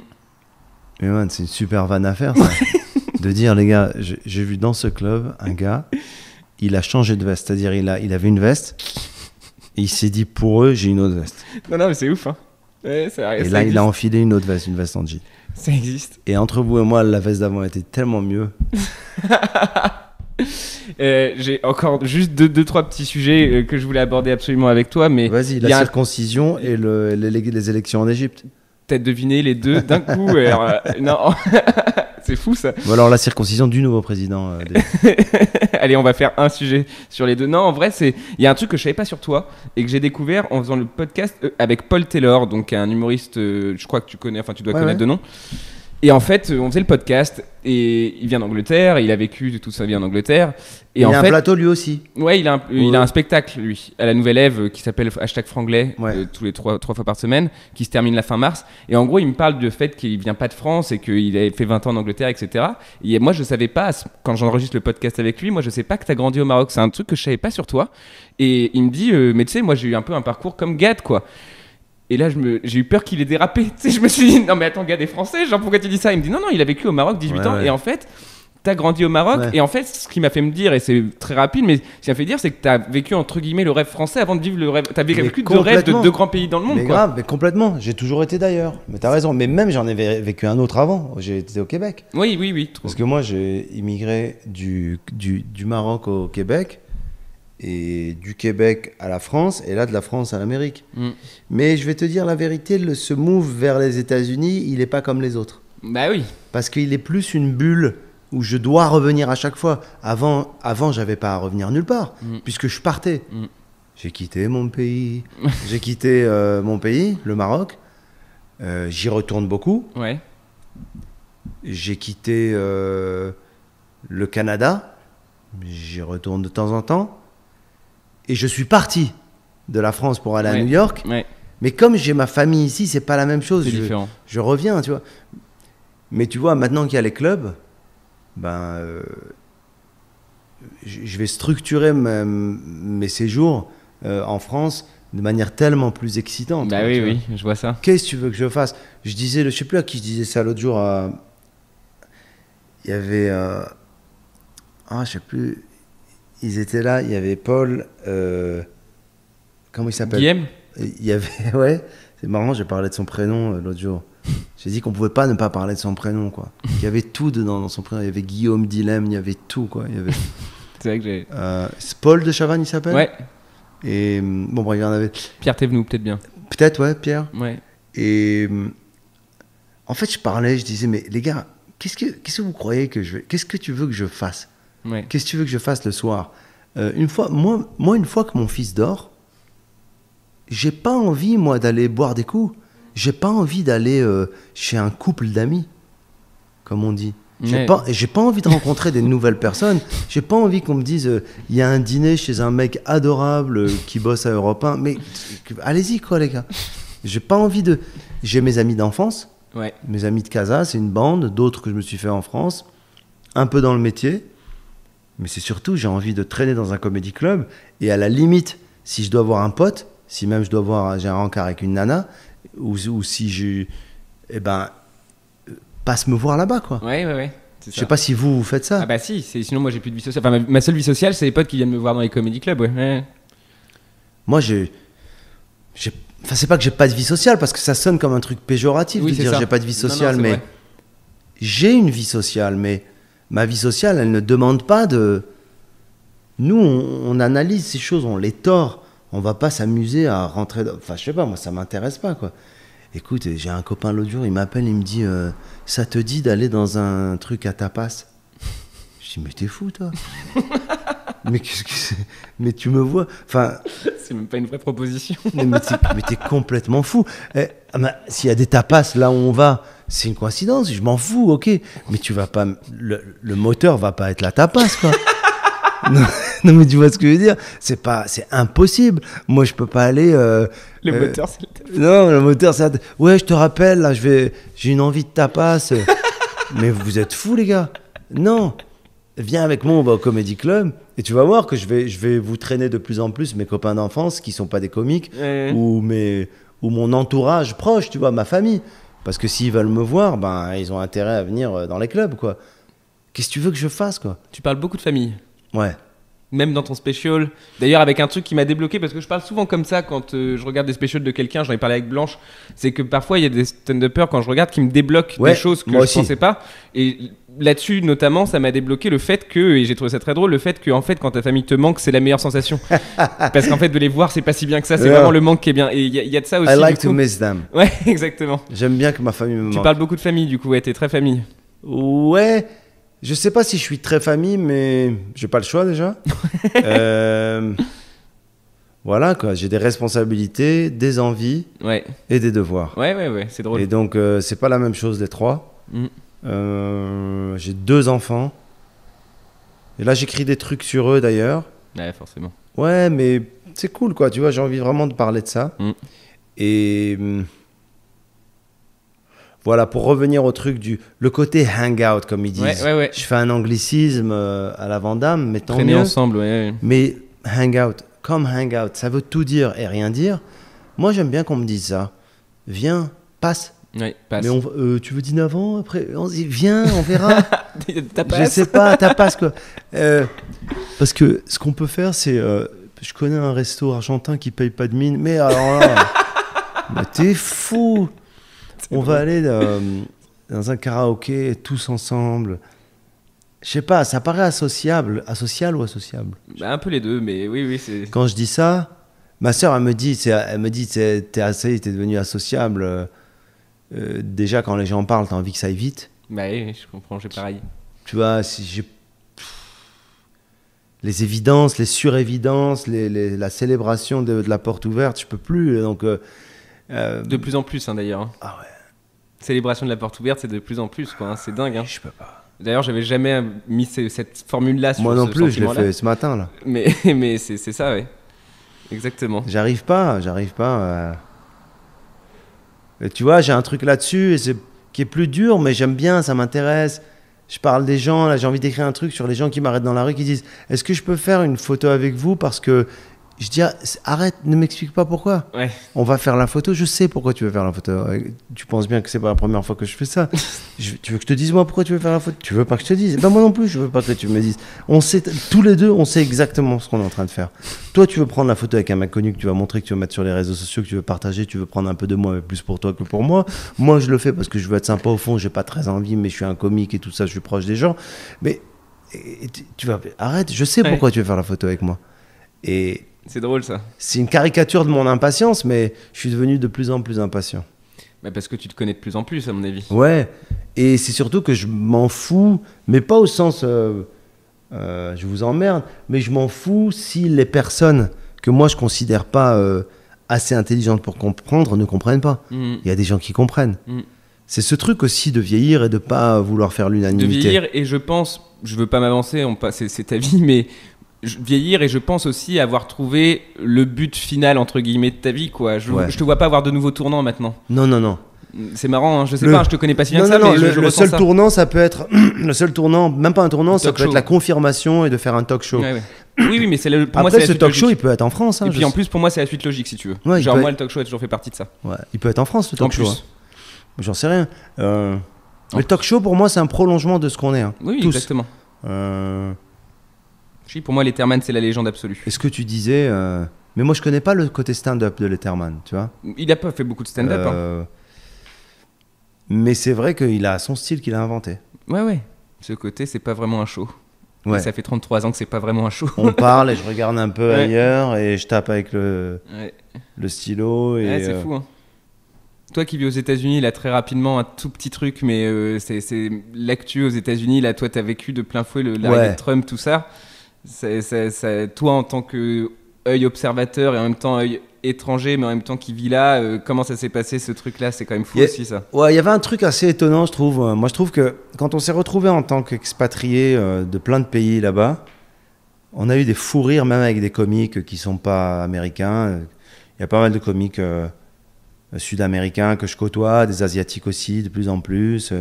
Mais c'est une super vanne à faire, de dire, les gars, j'ai vu dans ce club un gars, il a changé de veste. C'est-à-dire, il, a, il avait une veste, et il s'est dit, pour eux, j'ai une autre veste. Non, non, mais c'est ouf, hein. et là, il a enfilé une autre veste, une veste en jean. Ça existe. Et entre vous et moi, la veste d'avant était tellement mieux. Euh, j'ai encore juste deux, trois petits sujets euh, que je voulais aborder absolument avec toi, mais vas-y. La circoncision et le, les, élections en Égypte. T'as deviné les deux d'un coup euh, Non, c'est fou ça. Ou alors la circoncision du nouveau président. Allez, on va faire un sujet sur les deux. Non, en vrai, c'est il y a un truc que je savais pas sur toi et que j'ai découvert en faisant le podcast avec Paul Taylor, donc un humoriste, je crois que tu connais, enfin tu dois connaître de nom. Et en fait, on faisait le podcast et il vient d'Angleterre, il a vécu toute sa vie en Angleterre. Et il a un plateau lui aussi. Ouais, il a, un, il a un spectacle lui, à la Nouvelle Ève qui s'appelle hashtag franglais, euh, tous les trois, trois fois par semaine, qui se termine la fin mars. Et en gros, il me parle du fait qu'il vient pas de France et qu'il a fait 20 ans en Angleterre, etc. Et moi, je savais pas, quand j'enregistre le podcast avec lui, moi, je sais pas que tu as grandi au Maroc. C'est un truc que je savais pas sur toi. Et il me dit, euh, mais tu sais, moi, j'ai eu un peu un parcours comme Gad, quoi. Et là, j'ai eu peur qu'il ait dérapé. je me suis dit, non, mais attends, gars, des Français, pourquoi tu dis ça Il me dit, non, non, il a vécu au Maroc 18 ans. Et en fait, tu as grandi au Maroc. Et en fait, ce qui m'a fait me dire, et c'est très rapide, mais ce qui m'a fait dire, c'est que tu as vécu, entre guillemets, le rêve français avant de vivre le rêve. as vécu deux rêves de deux grands pays dans le monde. Mais grave, mais complètement. J'ai toujours été d'ailleurs. Mais t'as raison. Mais même, j'en ai vécu un autre avant. J'étais au Québec. Oui, oui, oui. Parce que moi, j'ai immigré du, du, du Maroc au Québec et du Québec à la France, et là de la France à l'Amérique. Mm. Mais je vais te dire la vérité, le, ce move vers les États-Unis, il n'est pas comme les autres. Bah oui. Parce qu'il est plus une bulle où je dois revenir à chaque fois. Avant, avant j'avais pas à revenir nulle part, mm. puisque je partais. Mm. J'ai quitté mon pays, j'ai quitté euh, mon pays, le Maroc. Euh, j'y retourne beaucoup. Ouais. J'ai quitté euh, le Canada. J'y retourne de temps en temps. Et je suis parti de la France pour aller à New York. Mais comme j'ai ma famille ici, c'est pas la même chose. Je, différent. je reviens, tu vois. Mais tu vois, maintenant qu'il y a les clubs, ben, euh, je vais structurer mes, mes séjours euh, en France de manière tellement plus excitante. Bah oui, oui, je vois ça. Qu'est-ce que tu veux que je fasse Je disais, je sais plus à qui je disais ça l'autre jour. Il y avait, euh, ah, je sais plus, ils étaient là, il y avait Paul, euh, comment il s'appelle Guillaume Il y avait, ouais, c'est marrant, j'ai parlé de son prénom euh, l'autre jour. J'ai dit qu'on pouvait pas ne pas parler de son prénom, quoi. Il y avait tout dedans dans son prénom, il y avait Guillaume Dilem, il y avait tout, quoi. Il c'est vrai que j'ai. Euh, Paul de Chavannes, il s'appelle Ouais. Et mm, bon, il y en avait. Pierre Thévenoud, peut-être bien. Peut-être, ouais, Pierre. Ouais. Et mm, en fait, je parlais, je disais, mais les gars, qu'est-ce que, qu'est-ce que vous croyez que je vais. Qu'est-ce que tu veux que je fasse Qu'est-ce que tu veux que je fasse le soir euh, Une fois, moi, une fois que mon fils dort, j'ai pas envie, moi, d'aller boire des coups. J'ai pas envie d'aller euh, chez un couple d'amis, comme on dit. J'ai pas, pas envie de rencontrer des nouvelles personnes. J'ai pas envie qu'on me dise, euh, il y a un dîner chez un mec adorable qui bosse à Europe Mais allez-y, quoi, les gars. J'ai pas envie de. J'ai mes amis d'enfance. Mes amis de Casa, c'est une bande. D'autres que je me suis fait en France. Un peu dans le métier mais c'est surtout, j'ai envie de traîner dans un comédie club. Et à la limite, si je dois voir un pote, si même je dois voir, j'ai un rencard avec une nana, ou, si je. Eh ben, euh, passe me voir là-bas, quoi. Ouais, ouais, ouais. Je sais pas si vous, vous faites ça. Ah bah si, sinon moi j'ai plus de vie sociale. Enfin, ma, seule vie sociale, c'est les potes qui viennent me voir dans les comédie clubs, ouais. Moi, j'ai. Enfin, c'est pas que j'ai pas de vie sociale, parce que ça sonne comme un truc péjoratif de dire j'ai pas de vie sociale, mais. J'ai une vie sociale, mais ma vie sociale, elle ne demande pas de... Nous, on, analyse ces choses, on les tord. On va pas s'amuser à rentrer... Dans... Enfin, je sais pas, moi, ça m'intéresse pas, quoi. Écoute, j'ai un copain l'autre jour, il m'appelle, il me dit euh, Ça te dit d'aller dans un truc à tapas Je dis Mais t'es fou, toi Mais qu'est-ce que c'est Mais tu me vois. Enfin. C'est même pas une vraie proposition. mais t'es complètement fou. Eh, ah, s'il y a des tapas là où on va, c'est une coïncidence, je m'en fous, ok. Mais tu vas pas. Le, moteur va pas être la tapas. quoi. non, mais tu vois ce que je veux dire C'est pas, c'est impossible. Moi, je peux pas aller. Euh, le euh, moteur, c'est la tapas. Non, le moteur, c'est la Ouais, je te rappelle, là, je vais, j'ai une envie de tapasse. mais vous êtes fous, les gars. Non, viens avec moi, on va au Comedy Club. Et tu vas voir que je vais, je vais vous traîner de plus en plus mes copains d'enfance qui sont pas des comiques ou mes ou mon entourage proche, tu vois, ma famille. Parce que s'ils veulent me voir, ben, ils ont intérêt à venir euh, dans les clubs, quoi. Qu'est-ce que tu veux que je fasse, quoi Tu parles beaucoup de famille. Ouais même dans ton special. D'ailleurs, avec un truc qui m'a débloqué, parce que je parle souvent comme ça quand euh, je regarde des specials de quelqu'un, j'en ai parlé avec Blanche, c'est que parfois il y a des de peur quand je regarde qui me débloquent des choses que je ne pensais pas. Et là-dessus, notamment, ça m'a débloqué le fait que, et j'ai trouvé ça très drôle, le fait que, en fait, quand ta famille te manque, c'est la meilleure sensation. parce qu'en fait, de les voir, c'est pas si bien que ça, c'est vraiment le manque qui est bien. Et il y, a de ça aussi. I like to miss them. Ouais, exactement. J'aime bien que ma famille me manque. Tu parles beaucoup de famille, du coup, ouais, t'es très famille. Ouais. Je sais pas si je suis très famille, mais j'ai pas le choix déjà. Euh, voilà quoi, j'ai des responsabilités, des envies et des devoirs. Ouais, ouais, ouais, c'est drôle. Et donc, euh, c'est pas la même chose les trois. Mm. Euh, j'ai deux enfants. Et là, j'écris des trucs sur eux d'ailleurs. Ouais, forcément. Ouais, mais c'est cool quoi, tu vois, j'ai envie vraiment de parler de ça. Mm. Et. Hum, voilà, pour revenir au truc du le côté hangout, comme ils disent. Je fais un anglicisme euh, à la Vandame, mais tant ensemble, Mais hangout, comme hangout, ça veut tout dire et rien dire. Moi, j'aime bien qu'on me dise ça. Viens, passe. passe. Mais euh, tu veux dîner avant après on, Viens, on verra. je sais pas, ta quoi. Euh, parce que ce qu'on peut faire, c'est je connais un resto argentin qui paye pas de mine, mais alors là, mais t'es fou on va aller euh, dans un karaoké tous ensemble. Je sais pas, ça paraît associable, Associable ou associable. Bah, un peu les deux, mais oui, oui. Quand je dis ça, ma sœur, elle me dit, elle me dit, t'es assez, t'es devenu associable. Euh, déjà, quand les gens parlent, t'as envie que ça aille vite. Bah oui, je comprends, j'ai pareil. Tu, vois, si j'ai les évidences, les surévidences, la célébration de, la porte ouverte, je peux plus. Donc, euh, euh, de plus en plus, hein, d'ailleurs. Ah Célébration de la porte ouverte, c'est de plus en plus, quoi. Hein, c'est dingue. Hein. Je peux pas. D'ailleurs, j'avais jamais mis cette formule-là Moi non plus, je l'ai fait ce matin, là. Mais, mais c'est ça, ouais. Exactement. J'arrive pas, j'arrive pas. Euh. tu vois, j'ai un truc là-dessus qui est plus dur, mais j'aime bien, ça m'intéresse. Je parle des gens, j'ai envie d'écrire un truc sur les gens qui m'arrêtent dans la rue, qui disent Est-ce que je peux faire une photo avec vous parce que je dis, ah, arrête, ne m'explique pas pourquoi. On va faire la photo, je sais pourquoi tu veux faire la photo. Euh, tu penses bien que c'est pas la première fois que je fais ça. tu veux que je te dise, moi, pourquoi tu veux faire la photo Tu veux pas que je te dise ben, Moi non plus, je veux pas que tu me dises. On sait, tous les deux, on sait exactement ce qu'on est en train de faire. Toi, tu veux prendre la photo avec un mec que tu vas montrer, que tu vas mettre sur les réseaux sociaux, que tu veux partager, tu veux prendre un peu de moi, mais plus pour toi que pour moi. Moi, je le fais parce que je veux être sympa au fond, j'ai pas très envie, mais je suis un comique et tout ça, je suis proche des gens. Mais tu vas, arrête, je sais pourquoi tu veux faire la photo avec moi. Et c'est drôle ça. C'est une caricature de mon impatience, mais je suis devenu de plus en plus impatient. Mais parce que tu te connais de plus en plus, à mon avis. Ouais, et c'est surtout que je m'en fous, mais pas au sens euh, euh, je vous emmerde, mais je m'en fous si les personnes que moi je considère pas euh, assez intelligentes pour comprendre ne comprennent pas. Mhm. Il y a des gens qui comprennent. Mhm. C'est ce truc aussi de vieillir et de pas vouloir faire l'unanimité. De vieillir et je pense, je veux pas m'avancer, c'est ta vie, mais vieillir et je pense aussi avoir trouvé le but final entre guillemets de ta vie quoi. Je, je te vois pas avoir de nouveaux tournants maintenant. Non non non. C'est marrant, hein. je sais pas, je te connais pas si bien que ça. le, seul tournant, ça peut être le seul tournant, même pas un tournant, ça peut être la confirmation et de faire un talk show. Oui, oui, mais c'est pour Après, moi, c'est ce talk show, il peut être en France. Hein, et puis en plus, pour moi, c'est la suite logique si tu veux. Genre, moi, le talk show a toujours fait partie de ça. Il peut être en France, le talk en show. Hein. J'en sais rien. Euh, le talk show, pour moi, c'est un prolongement de ce qu'on est. Oui, exactement. Euh, pour moi, Letterman, c'est la légende absolue. Est-ce que tu disais. Euh, mais moi, je connais pas le côté stand-up de Letterman, tu vois. Il n'a pas fait beaucoup de stand-up. Hein. Euh, mais c'est vrai qu'il a son style qu'il a inventé. Ouais, ouais. Ce côté, c'est pas vraiment un show. Ouais. ça fait 33 ans que c'est pas vraiment un show. On parle et je regarde un peu ailleurs et je tape avec le, le stylo. Et c'est euh, fou. Hein. Toi qui vis aux États-Unis, il a très rapidement, un tout petit truc, mais c'est l'actu aux États-Unis. Là, toi, as vécu de plein fouet l'arrivée de Trump, tout ça c'est toi, en tant qu'œil observateur et en même temps œil étranger, mais en même temps qui vit là, euh, comment ça s'est passé ce truc-là C'est quand même fou aussi, ça. Ouais, il y avait un truc assez étonnant, je trouve. Euh, moi, je trouve que quand on s'est retrouvé en tant qu'expatrié euh, de plein de pays là-bas, on a eu des fous rires, même avec des comiques qui sont pas américains. Il y a pas mal de comiques sud-américains que je côtoie, des asiatiques aussi, de plus en plus.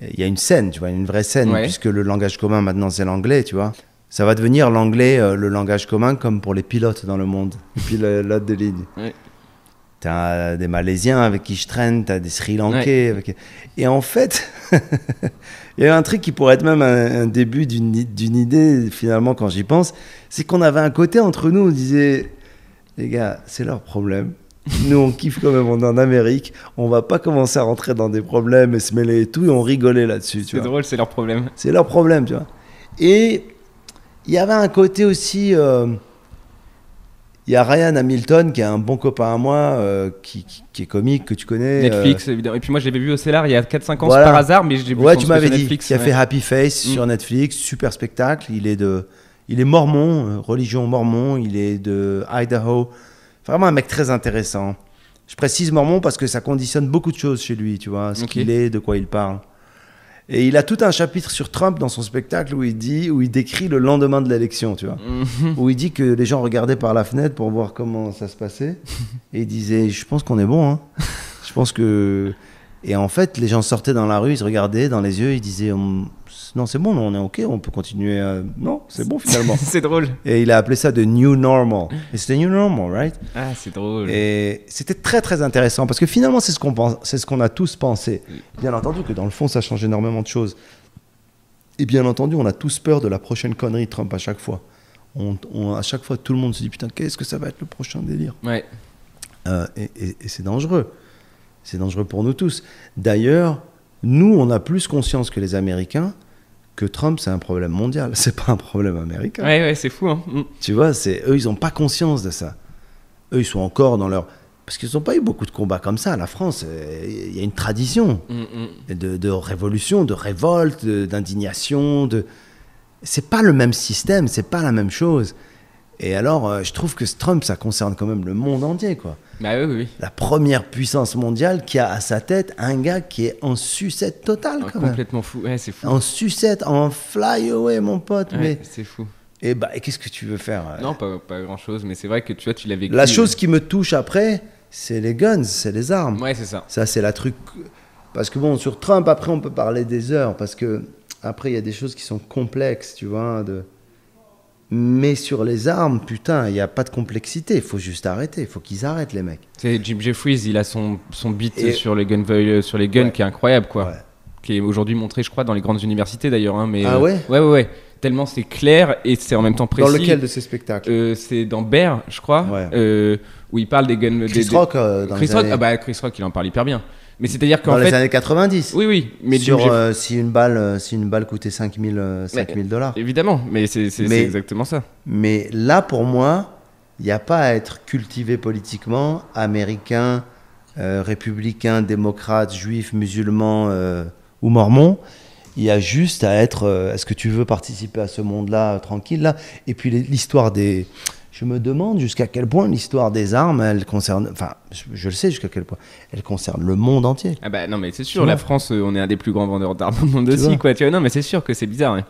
Il y a une scène, tu vois, une vraie scène, puisque le langage commun maintenant c'est l'anglais, tu vois ça va devenir l'anglais euh, le langage commun comme pour les pilotes dans le monde, puis l'autre de ligne. Ouais. T'as des Malaisiens avec qui je traîne, t'as des Sri Lankais. Et en fait, il y a un truc qui pourrait être même un, un début d'une idée, finalement, quand j'y pense, c'est qu'on avait un côté entre nous, on disait, les gars, c'est leur problème. Nous, on kiffe quand même, on est en Amérique. On va pas commencer à rentrer dans des problèmes et se mêler et tout. Et on rigolait là-dessus. C'est drôle, c'est leur problème. C'est leur problème, tu vois. Et il y avait un côté aussi. Euh, il y a Ryan Hamilton qui est un bon copain à moi, euh, qui, est comique, que tu connais. Netflix, euh. évidemment. Et puis moi, je l'avais vu au Cellar il y a 4-5 ans par hasard, mais j'ai Ouais, tu m'avais dit. Netflix, a fait Happy Face sur mm. Netflix, super spectacle. Il est de, il est mormon, religion mormon. Il est de Idaho. Vraiment un mec très intéressant. Je précise mormon parce que ça conditionne beaucoup de choses chez lui, tu vois, ce qu'il est, de quoi il parle. Et il a tout un chapitre sur Trump dans son spectacle où il dit, où il décrit le lendemain de l'élection, tu vois, mhm. où il dit que les gens regardaient par la fenêtre pour voir comment ça se passait, et il disait, je pense qu'on est bon, hein. je pense que, et en fait, les gens sortaient dans la rue, ils se regardaient dans les yeux, ils disaient, non, c'est bon, on est OK, on peut continuer. Euh, non, c'est bon finalement. c'est drôle. Et il a appelé ça de New Normal. Et c'était New Normal, right Ah, c'est drôle. Et c'était très, très intéressant parce que finalement, c'est ce qu'on pense, c'est ce qu'on a tous pensé. Bien entendu que dans le fond, ça change énormément de choses. Et bien entendu, on a tous peur de la prochaine connerie Trump à chaque fois. à chaque fois, tout le monde se dit Putain, qu'est-ce que ça va être le prochain délire Ouais. Euh, et c'est dangereux. C'est dangereux pour nous tous. D'ailleurs, nous, on a plus conscience que les Américains que Trump, c'est un problème mondial, c'est pas un problème américain. Ouais, ouais, c'est fou. Hein. Mm. Tu vois, c'est eux, ils n'ont pas conscience de ça. Eux, ils sont encore dans leur. Parce qu'ils n'ont pas eu beaucoup de combats comme ça. La France, il euh, y a une tradition mm, mm. De, révolution, de révolte, d'indignation. De... C'est pas le même système, c'est pas la même chose. Et alors, euh, je trouve que Trump, ça concerne quand même le monde entier, quoi. Bah oui, oui. La première puissance mondiale qui a à sa tête un gars qui est en sucette totale, oh, quand complètement fou, ouais, c'est fou. En sucette, en fly away, mon pote. Ouais, mais... C'est fou. Eh bah, et bah, qu'est-ce que tu veux faire euh Non, pas, pas grand-chose, mais c'est vrai que tu vois, tu l'as vécu. La chose euh. qui me touche après, c'est les guns, c'est les armes. Ouais, c'est ça. Ça, c'est la truc. Parce que bon, sur Trump, après, on peut parler des heures, parce que après, il y a des choses qui sont complexes, tu vois, de mais sur les armes, putain, il n'y a pas de complexité. Il faut juste arrêter. Il faut qu'ils arrêtent, les mecs. C'est Jim Jeffries, il a son, son beat euh, sur les guns, sur les guns qui est incroyable, quoi. Qui est aujourd'hui montré, je crois, dans les grandes universités d'ailleurs. Hein, ah euh, ouais, ouais Ouais, ouais, Tellement c'est clair et c'est en même temps précis. Dans lequel de ces spectacles euh, C'est dans Bear, je crois, où il parle des guns. Chris Rock, Dans Chris les Rock, ah bah Chris Rock, il en parle hyper bien. Mais c'est-à-dire qu'en Dans les années 90. Oui, oui. Mais euh, si, une balle, euh, si une balle coûtait 5000 euh, dollars. Évidemment, mais c'est exactement ça. Mais là, pour moi, il n'y a pas à être cultivé politiquement, américain, républicain, démocrate, juif, musulman ou mormon. Il y a juste à être. Est-ce que tu veux participer à ce monde-là tranquille là Et puis l'histoire des je me demande jusqu'à quel point l'histoire des armes, elle concerne, enfin, je le sais jusqu'à quel point, elle concerne le monde entier. Ah ben non, mais c'est sûr, la France, euh, on est un des plus grands vendeurs d'armes au monde aussi, quoi. non, mais c'est sûr que c'est bizarre. Hein.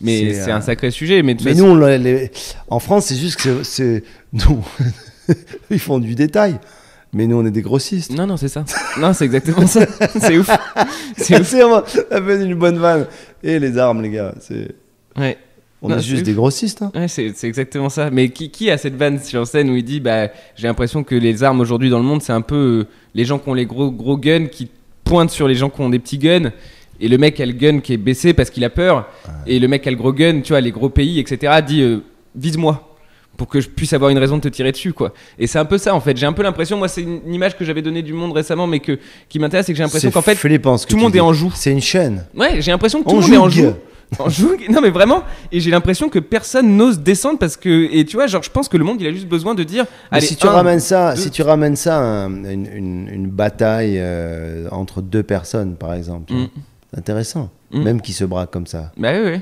Mais c'est euh, un sacré sujet. Mais, nous, en France, c'est juste que c'est. Nous, ils font du détail. Mais nous, on est des grossistes. Non, non, c'est ça. non, c'est exactement ça. c'est ouf. C'est ouf. C'est une bonne vanne. Et les armes, les gars. C'est. Ouais. On a bah, juste des grossistes. Hein. c'est, exactement ça. Mais qui, qui a cette vanne sur scène où il dit bah, J'ai l'impression que les armes aujourd'hui dans le monde, c'est un peu euh, les gens qui ont les gros, gros guns qui pointent sur les gens qui ont des petits guns. Et le mec a le gun qui est baissé parce qu'il a peur. Et le mec a le gros gun, tu vois, les gros pays, etc. dit euh, Vise-moi pour que je puisse avoir une raison de te tirer dessus quoi. Et c'est un peu ça en fait. J'ai un peu l'impression, moi c'est une image que j'avais donnée du monde récemment, mais qui m'intéresse, c'est que j'ai l'impression qu'en fait tout le monde est en joue. C'est une chaîne. Ouais, j'ai l'impression que tout le monde est en joue. Non, mais vraiment. Et j'ai l'impression que personne n'ose descendre parce que. Et tu vois, genre, je pense que le monde, il a juste besoin de dire. Allez, si, tu ramènes ça, si tu ramènes ça une, bataille euh, entre deux personnes, par exemple, mm. c'est intéressant. Mm. Même qui se braque comme ça. Bah oui, oui.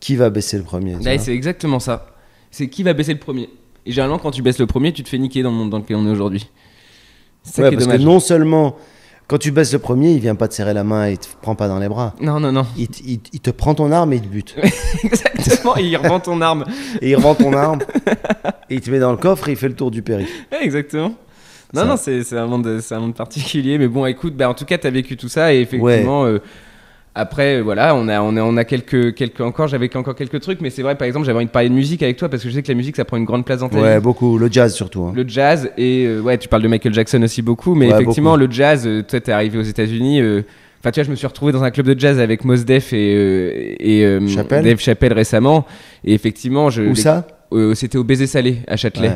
Qui va baisser le premier bah, C'est exactement ça. C'est qui va baisser le premier. Et généralement, quand tu baisses le premier, tu te fais niquer dans le monde dans lequel on est aujourd'hui. C'est ouais, parce non seulement quand tu baisses le premier, il vient pas te serrer la main et te prend pas dans les bras. Non, non, non. Il, il, te prend ton arme et il te bute. Exactement, il revend ton arme. et il revend ton arme. et il te met dans le coffre et il fait le tour du périph. Exactement. Non, non, c'est un, monde, un monde particulier. Mais bon, écoute, ben en tout cas, tu as vécu tout ça et effectivement. Euh, après, voilà, on a, on quelques, quelques, encore, j'avais encore quelques trucs, mais c'est vrai, par exemple, j'avais envie de parler de musique avec toi parce que je sais que la musique, ça prend une grande place dans ta Ouais, beaucoup, le jazz surtout. Hein. Le jazz, et euh, ouais, tu parles de Michael Jackson aussi beaucoup, mais effectivement, le jazz, euh, toi, t'es arrivé aux États-Unis. Euh, enfin, tu vois, je me suis retrouvé dans un club de jazz avec Mos Def et, et Dave Chappelle récemment. Et effectivement, je. Où ça C'était au Baiser Salé à Châtelet.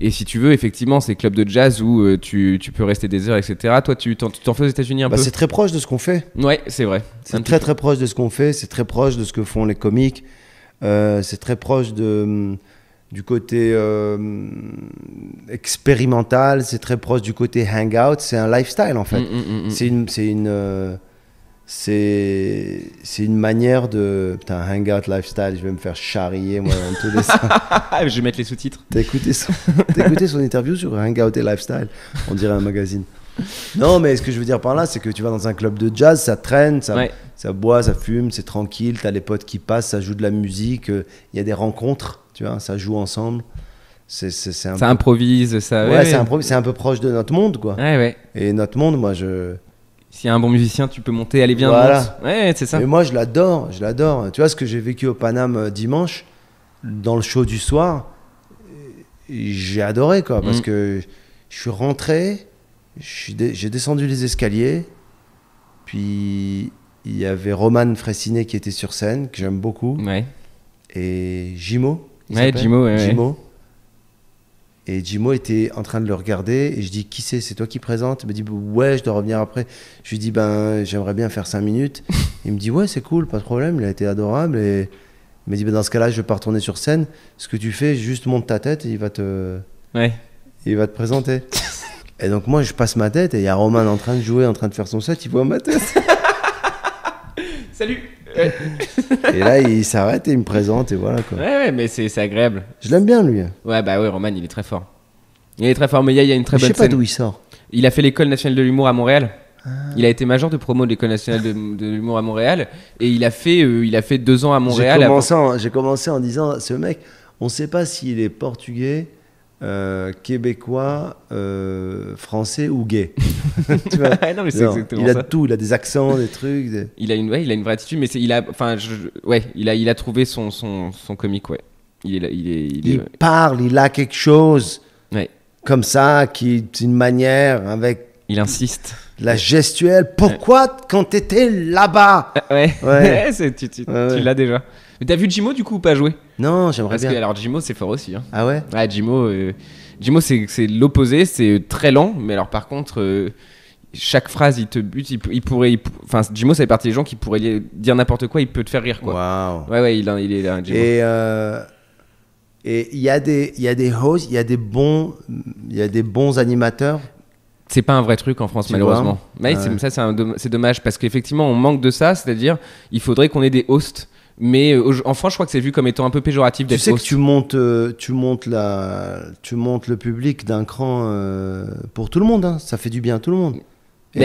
Et si tu veux, effectivement, ces clubs de jazz où euh, tu, tu, peux rester des heures, etc. Toi, tu t'en, tu t'en fais aux États-Unis un bah, peu C'est très proche de ce qu'on fait. Ouais, c'est vrai. C'est, très très proche de ce qu'on fait, c'est très proche de ce que font les comiques, euh, c'est très proche de, du côté euh, expérimental, c'est très proche du côté hangout, c'est un lifestyle en fait. Mm, mm, mm, c'est une. C'est une c'est c'est une manière de putain hangout lifestyle je vais me faire charrier moi dans tous les sens je vais mettre les sous-titres t'as écouté son son interview sur hangout et lifestyle on dirait un magazine non mais ce que je veux dire par là c'est que tu vas dans un club de jazz ça traîne ça, ça boit ça fume c'est tranquille t'as les potes qui passent ça joue de la musique euh, il y a des rencontres tu vois ça joue ensemble c'est, ça improvise ça ouais, C'est, un c'est un peu proche de notre monde quoi et notre monde moi je s'il y a un bon musicien, tu peux monter, allez bien. Voilà. Ouais, c'est ça. Mais moi, je l'adore, je l'adore. Tu vois ce que j'ai vécu au Paname euh, dimanche, dans le show du soir, euh, j'ai adoré, quoi, parce mm. que je suis rentré, j'ai descendu les escaliers, puis il y avait Roman Fressinet qui était sur scène, que j'aime beaucoup. Ouais. Et Jimo. Ouais, Jimo, ouais, Jimo. Et Jimo était en train de le regarder et je dis qui c'est c'est toi qui présente Il me dit ouais je dois revenir après. Je lui dis ben j'aimerais bien faire 5 minutes. Il me dit ouais c'est cool pas de problème il a été adorable et il me dit ben, dans ce cas-là je vais pas retourner sur scène. Ce que tu fais juste monte ta tête et il va te il va te présenter. et donc moi je passe ma tête et il y a Roman en train de jouer en train de faire son set il voit ma tête. Salut et là, il s'arrête et il me présente et voilà quoi. Ouais, ouais, mais c'est agréable. Je l'aime bien lui. Ouais, bah oui, Roman, il est très fort. Il est très fort, mais il y, a une très bonne bonne Je sais pas d'où il sort. Il a fait l'école nationale de l'humour à Montréal. Ah. Il a été major de promo de l'école nationale de, l'humour à Montréal et il a fait, euh, il a fait deux ans à Montréal. J'ai commencé, commencé, en disant, ce mec, on sait pas s'il est portugais euh, québécois, euh, français ou gay. il a tout, il a des accents, des trucs. Il a une, ouais, il a une vraie attitude, mais il a, enfin, ouais, il a, il a trouvé son, son, son comique, ouais. Il, parle, il a quelque chose ouais. comme ça, qui est une manière avec. Il insiste. La gestuelle. Pourquoi quand t'étais là-bas Ouais, ouais. tu, tu l'as déjà. Mais t'as vu Jimo du coup ou pas jouer non, j'aimerais bien. que alors Jimo, c'est fort aussi. Hein. Ah ouais Ouais, ah, Jimo, euh, c'est, l'opposé, c'est euh, très lent, mais alors par contre. Euh, chaque phrase, il te bute, il, pourrait. enfin, Jimo, c'est partie des gens qui pourraient dire n'importe quoi, il peut te faire rire, quoi. Waouh Ouais, ouais, il, il est là, Jimo. Et il y a des, il y a des hosts, il y a des bons, il y a des bons animateurs. C'est pas un vrai truc en France malheureusement. Mais ça c'est dommage parce qu'effectivement on manque de ça, c'est-à-dire il faudrait qu'on ait des hosts mais euh, en France, je crois que c'est vu comme étant un peu péjoratif d'être Tu sais que tu montes, euh, tu montes la, tu montes le public d'un cran euh, pour tout le monde. Hein. Ça fait du bien à tout le monde. Et,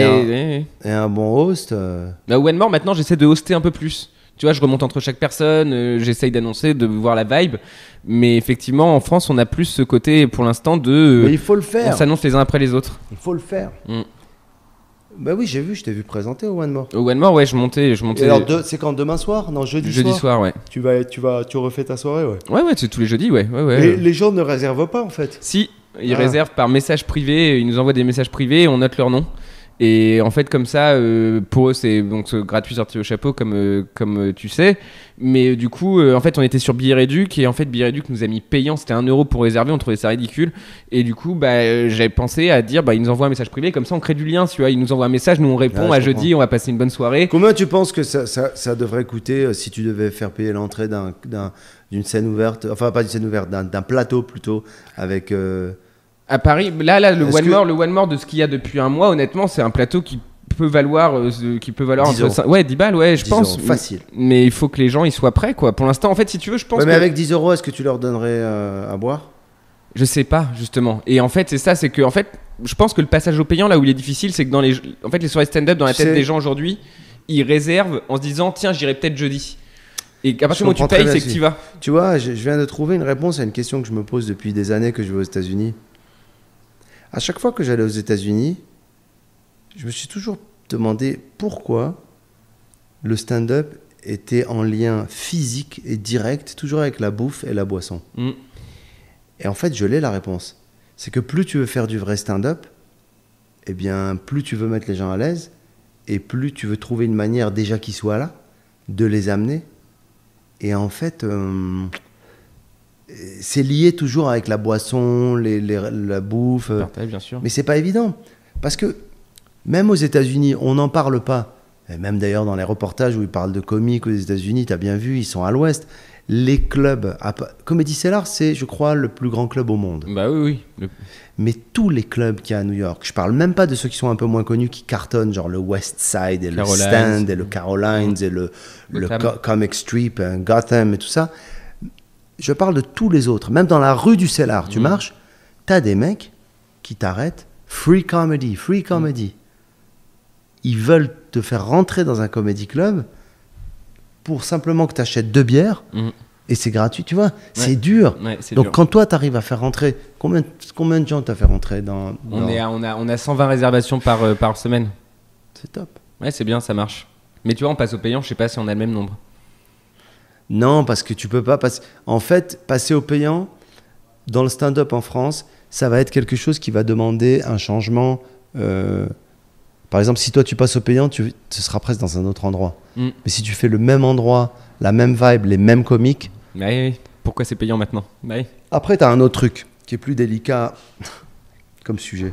un, bon host. Euh... Bah, maintenant, j'essaie de hoster un peu plus. Tu vois, je remonte entre chaque personne, j'essaye d'annoncer, de voir la vibe. Mais effectivement, en France, on a plus ce côté pour l'instant de. mais il faut le faire. On s'annonce les uns après les autres. Il faut le faire. Mm. Bah oui, j'ai vu, je t'ai vu présenter au One More. Au One More, ouais, je montais. Je montais... alors, c'est quand demain soir Non, jeudi, jeudi soir. ouais. Tu vas, tu vas, tu refais ta soirée, ouais. Ouais, ouais, c'est tous les jeudis, ouais. ouais, ouais. les gens ne réservent pas, en fait. Si, ils ah. réservent par message privé, ils nous envoient des messages privés, on note leur nom. Et en fait, comme ça, euh, pour eux, c'est donc gratuit sorti au chapeau, comme, euh, comme euh, tu sais. Mais du coup, en fait, on était sur Billet Réduc et en fait, Billet nous a mis payant. C'était un euro pour réserver. On trouvait ça ridicule. Et du coup, bah, j'avais pensé à dire, bah, ils nous envoient un message privé. Comme ça, on crée du lien. Tu vois, ils nous envoient un message. Nous, on répond à jeudi. On va passer une bonne soirée. Combien tu penses que ça, ça, devrait coûter si tu devais faire payer l'entrée d'une scène ouverte, enfin pas d'une scène ouverte, d'un plateau plutôt, avec à Paris, là, là le one more, le one more de ce qu'il y a depuis un mois, honnêtement, c'est un plateau qui peut valoir, euh, qui peut valoir 10 ouais, 10 balles, ouais, je pense. facile. Mais il faut que les gens ils soient prêts, quoi. Pour l'instant, en fait, si tu veux, je pense. mais avec 10 euros, est-ce que tu leur donnerais euh, à boire Je sais pas, justement. Et en fait, c'est ça, c'est que, en fait, je pense que le passage au payant, là où il est difficile, c'est que dans les, en fait, les soirées stand-up, dans la tête des gens aujourd'hui, ils réservent en se disant, tiens, j'irai peut-être jeudi. Et à partir du moment où tu payes, c'est que tu y vas. Tu vois, je viens de trouver une réponse à une question que je me pose depuis des années que je vais aux États-Unis à chaque fois que j'allais aux États-Unis, je me suis toujours demandé pourquoi le stand-up était en lien physique et direct, toujours avec la bouffe et la boisson. Mm. Et en fait, je l'ai la réponse. C'est que plus tu veux faire du vrai stand-up, eh bien, plus tu veux mettre les gens à l'aise, et plus tu veux trouver une manière déjà qu'ils soient là, de les amener. Et en fait, euh, c'est lié toujours avec la boisson, la bouffe. Euh, bien sûr. Mais c'est pas évident. Parce que même aux États-Unis, on n'en parle pas. Et même d'ailleurs dans les reportages où ils parlent de comiques aux États-Unis, tu as bien vu, ils sont à l'ouest. Les clubs. Comedy Cellar, c'est, je crois, le plus grand club au monde. Bah oui, oui. Mais tous les clubs qu'il y a à New York, je parle même pas de ceux qui sont un peu moins connus, qui cartonnent, genre le West Side et le Stand et le Carolines et le, Comic Strip, euh, Gotham et tout ça je parle de tous les autres. Même dans la rue du Célard, tu mmh. marches, t'as des mecs qui t'arrêtent. Free comedy, free comedy. Ils veulent te faire rentrer dans un comedy club pour simplement que tu achètes deux bières mmh. et c'est gratuit, tu vois. C'est dur. Donc quand toi, t'arrives à faire rentrer, combien, de gens t'as fait rentrer dans, On, a, on a 120 réservations par, euh, par semaine. C'est top. Ouais, c'est bien, ça marche. Mais tu vois, on passe au payant, je sais pas si on a le même nombre. Non, parce que tu peux pas passer. En fait, passer au payant dans le stand-up en France, ça va être quelque chose qui va demander un changement. Euh, par exemple, si toi tu passes au payant, tu ce seras presque dans un autre endroit. Mm. Mais si tu fais le même endroit, la même vibe, les mêmes comiques. Mais bah pourquoi c'est payant maintenant mais... Bah Après, tu as un autre truc qui est plus délicat comme sujet.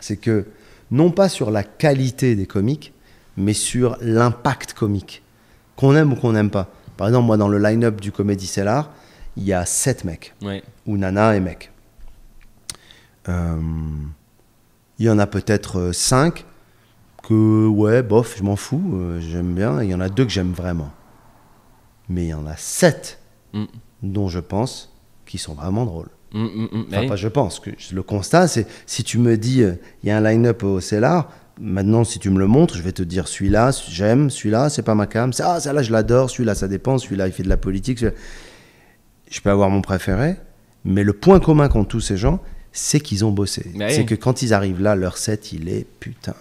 C'est que, non pas sur la qualité des comiques, mais sur l'impact comique, qu'on aime ou qu'on n'aime pas. Par exemple, moi, dans le line-up du Comédie Cellar, il y a 7 mecs. Ou nana et mec. Euh, il y en a peut-être 5 euh, que, ouais, bof, je m'en fous, euh, j'aime bien. il y en a deux que j'aime vraiment. Mais il y en a 7 mm. dont je pense qui sont vraiment drôles. Mm, mm, enfin, eh pas je pense. Que, le constat, c'est si tu me dis, il y a un line-up au Cellar, Maintenant, si tu me le montres, je vais te dire celui-là, j'aime, celui-là, c'est pas ma cam. Ça, ça là, je l'adore, celui-là, ça dépend, celui-là, il fait de la politique. Je peux avoir mon préféré, mais le point commun qu'ont tous ces gens, c'est qu'ils ont bossé. C'est que quand ils arrivent là, leur set, il est putain.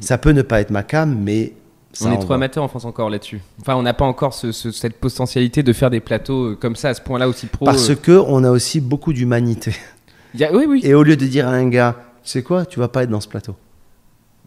Ça peut ne pas être ma cam, mais. on est trop amateurs en France encore là-dessus. Enfin, on n'a pas encore cette potentialité de faire des plateaux euh, comme ça, à ce point-là aussi pro. Parce euh. que on a aussi beaucoup d'humanité. Oui, oui. Et au lieu de dire à un gars, c'est quoi, tu vas pas être dans ce plateau.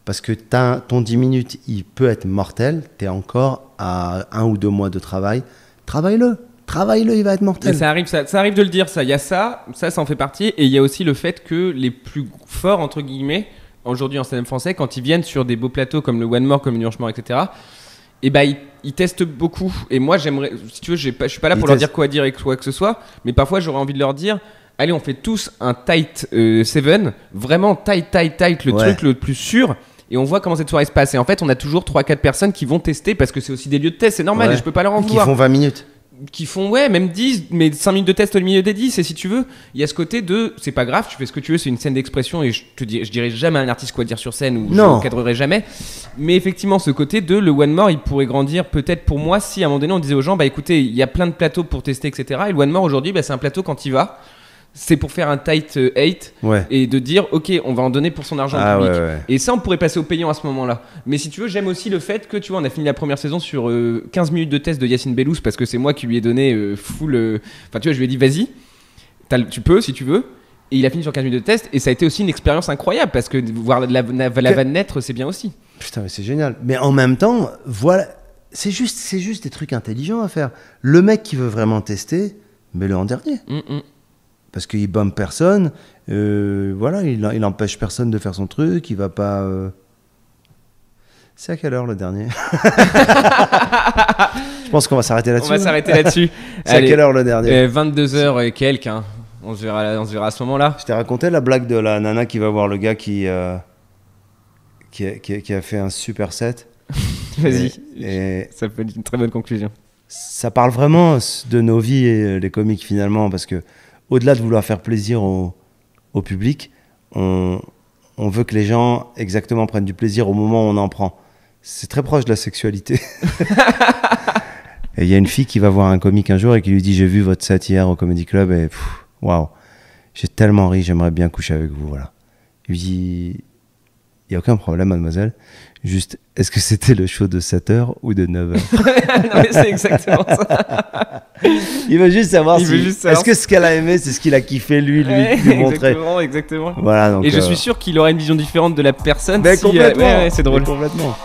Parce que ton 10 minutes, il peut être mortel. Tu es encore à un ou deux mois de travail. Travaille-le. Travaille-le, il va être mortel. ça arrive, ça, arrive de le dire, ça. Il y a ça, ça, ça en fait partie. Et il y a aussi le fait que les plus forts, entre guillemets, aujourd'hui en scène français, quand ils viennent sur des beaux plateaux comme le One More, comme le etc., et eh ben ils, testent beaucoup. Et moi, j'aimerais, si tu veux, je suis pas là pour leur dire quoi dire et quoi que ce soit, mais parfois j'aurais envie de leur dire allez, on fait tous un tight 7, euh, vraiment tight, tight, tight, le truc le plus sûr et on voit comment cette soirée se passe. Et en fait, on a toujours 3-4 personnes qui vont tester parce que c'est aussi des lieux de test, c'est normal et je peux pas leur en vouloir. Qui font 20 minutes qui font ouais même 10 mais 5 minutes de test au milieu des 10 et si tu veux il y a ce côté de c'est pas grave tu fais ce que tu veux c'est une scène d'expression et je te dis je dirais jamais à un artiste quoi dire sur scène ou non. le cadrerai jamais mais effectivement ce côté de le one more il pourrait grandir peut-être pour moi si à un moment donné on disait aux gens bah écoutez il y a plein de plateaux pour tester etc et le one more aujourd'hui bah, c'est un plateau quand il va c'est pour faire un tight euh, eight et de dire ok on va en donner pour son argent ah, et ça on pourrait passer au payant à ce moment là mais si tu veux j'aime aussi le fait que tu vois on a fini la première saison sur 15 euh, minutes de test de Yacine Bellous parce que c'est moi qui lui ai donné euh, full enfin tu vois je lui ai dit vas-y tu peux si tu veux et il a fini sur 15 minutes de test et ça a été aussi une expérience incroyable parce que voir la, la, la, vanne naître c'est bien aussi putain c'est génial mais en même temps voilà c'est juste c'est juste des trucs intelligents à faire le mec qui veut vraiment tester mais le en dernier mm, mm parce qu'il bombe personne. Euh, voilà, il, empêche personne de faire son truc. Il va pas. Euh. C'est à quelle heure le dernier Je pense qu'on va s'arrêter là-dessus. On va s'arrêter là-dessus. C'est à quelle heure le dernier 22h euh, et quelques. Hein. On, se verra, on se verra à ce moment-là. Je t'ai raconté la blague de la nana qui va voir le gars qui, qui, a, fait un super set. Vas-y. Et, Ça peut être une très bonne conclusion. ça parle vraiment de nos vies et les comiques finalement parce que au-delà de vouloir faire plaisir au, public, on, veut que les gens exactement prennent du plaisir au moment où on en prend. C'est très proche de la sexualité. et il y a une fille qui va voir un comique un jour et qui lui dit J'ai vu votre satire au Comedy Club et waouh, j'ai tellement ri, j'aimerais bien coucher avec vous. Voilà. Il lui dit Il n'y a aucun problème, mademoiselle. Juste, est-ce que c'était le show de 7h ou de 9h Non, mais c'est exactement ça. il veut juste savoir si. est-ce que ce qu'elle a aimé, c'est ce qu'il a kiffé lui, lui, lui montrer Exactement, exactement. Voilà, donc, Et je euh, suis sûr qu'il aura une vision différente de la personne. Mais si, euh, complètement. c'est drôle. complètement.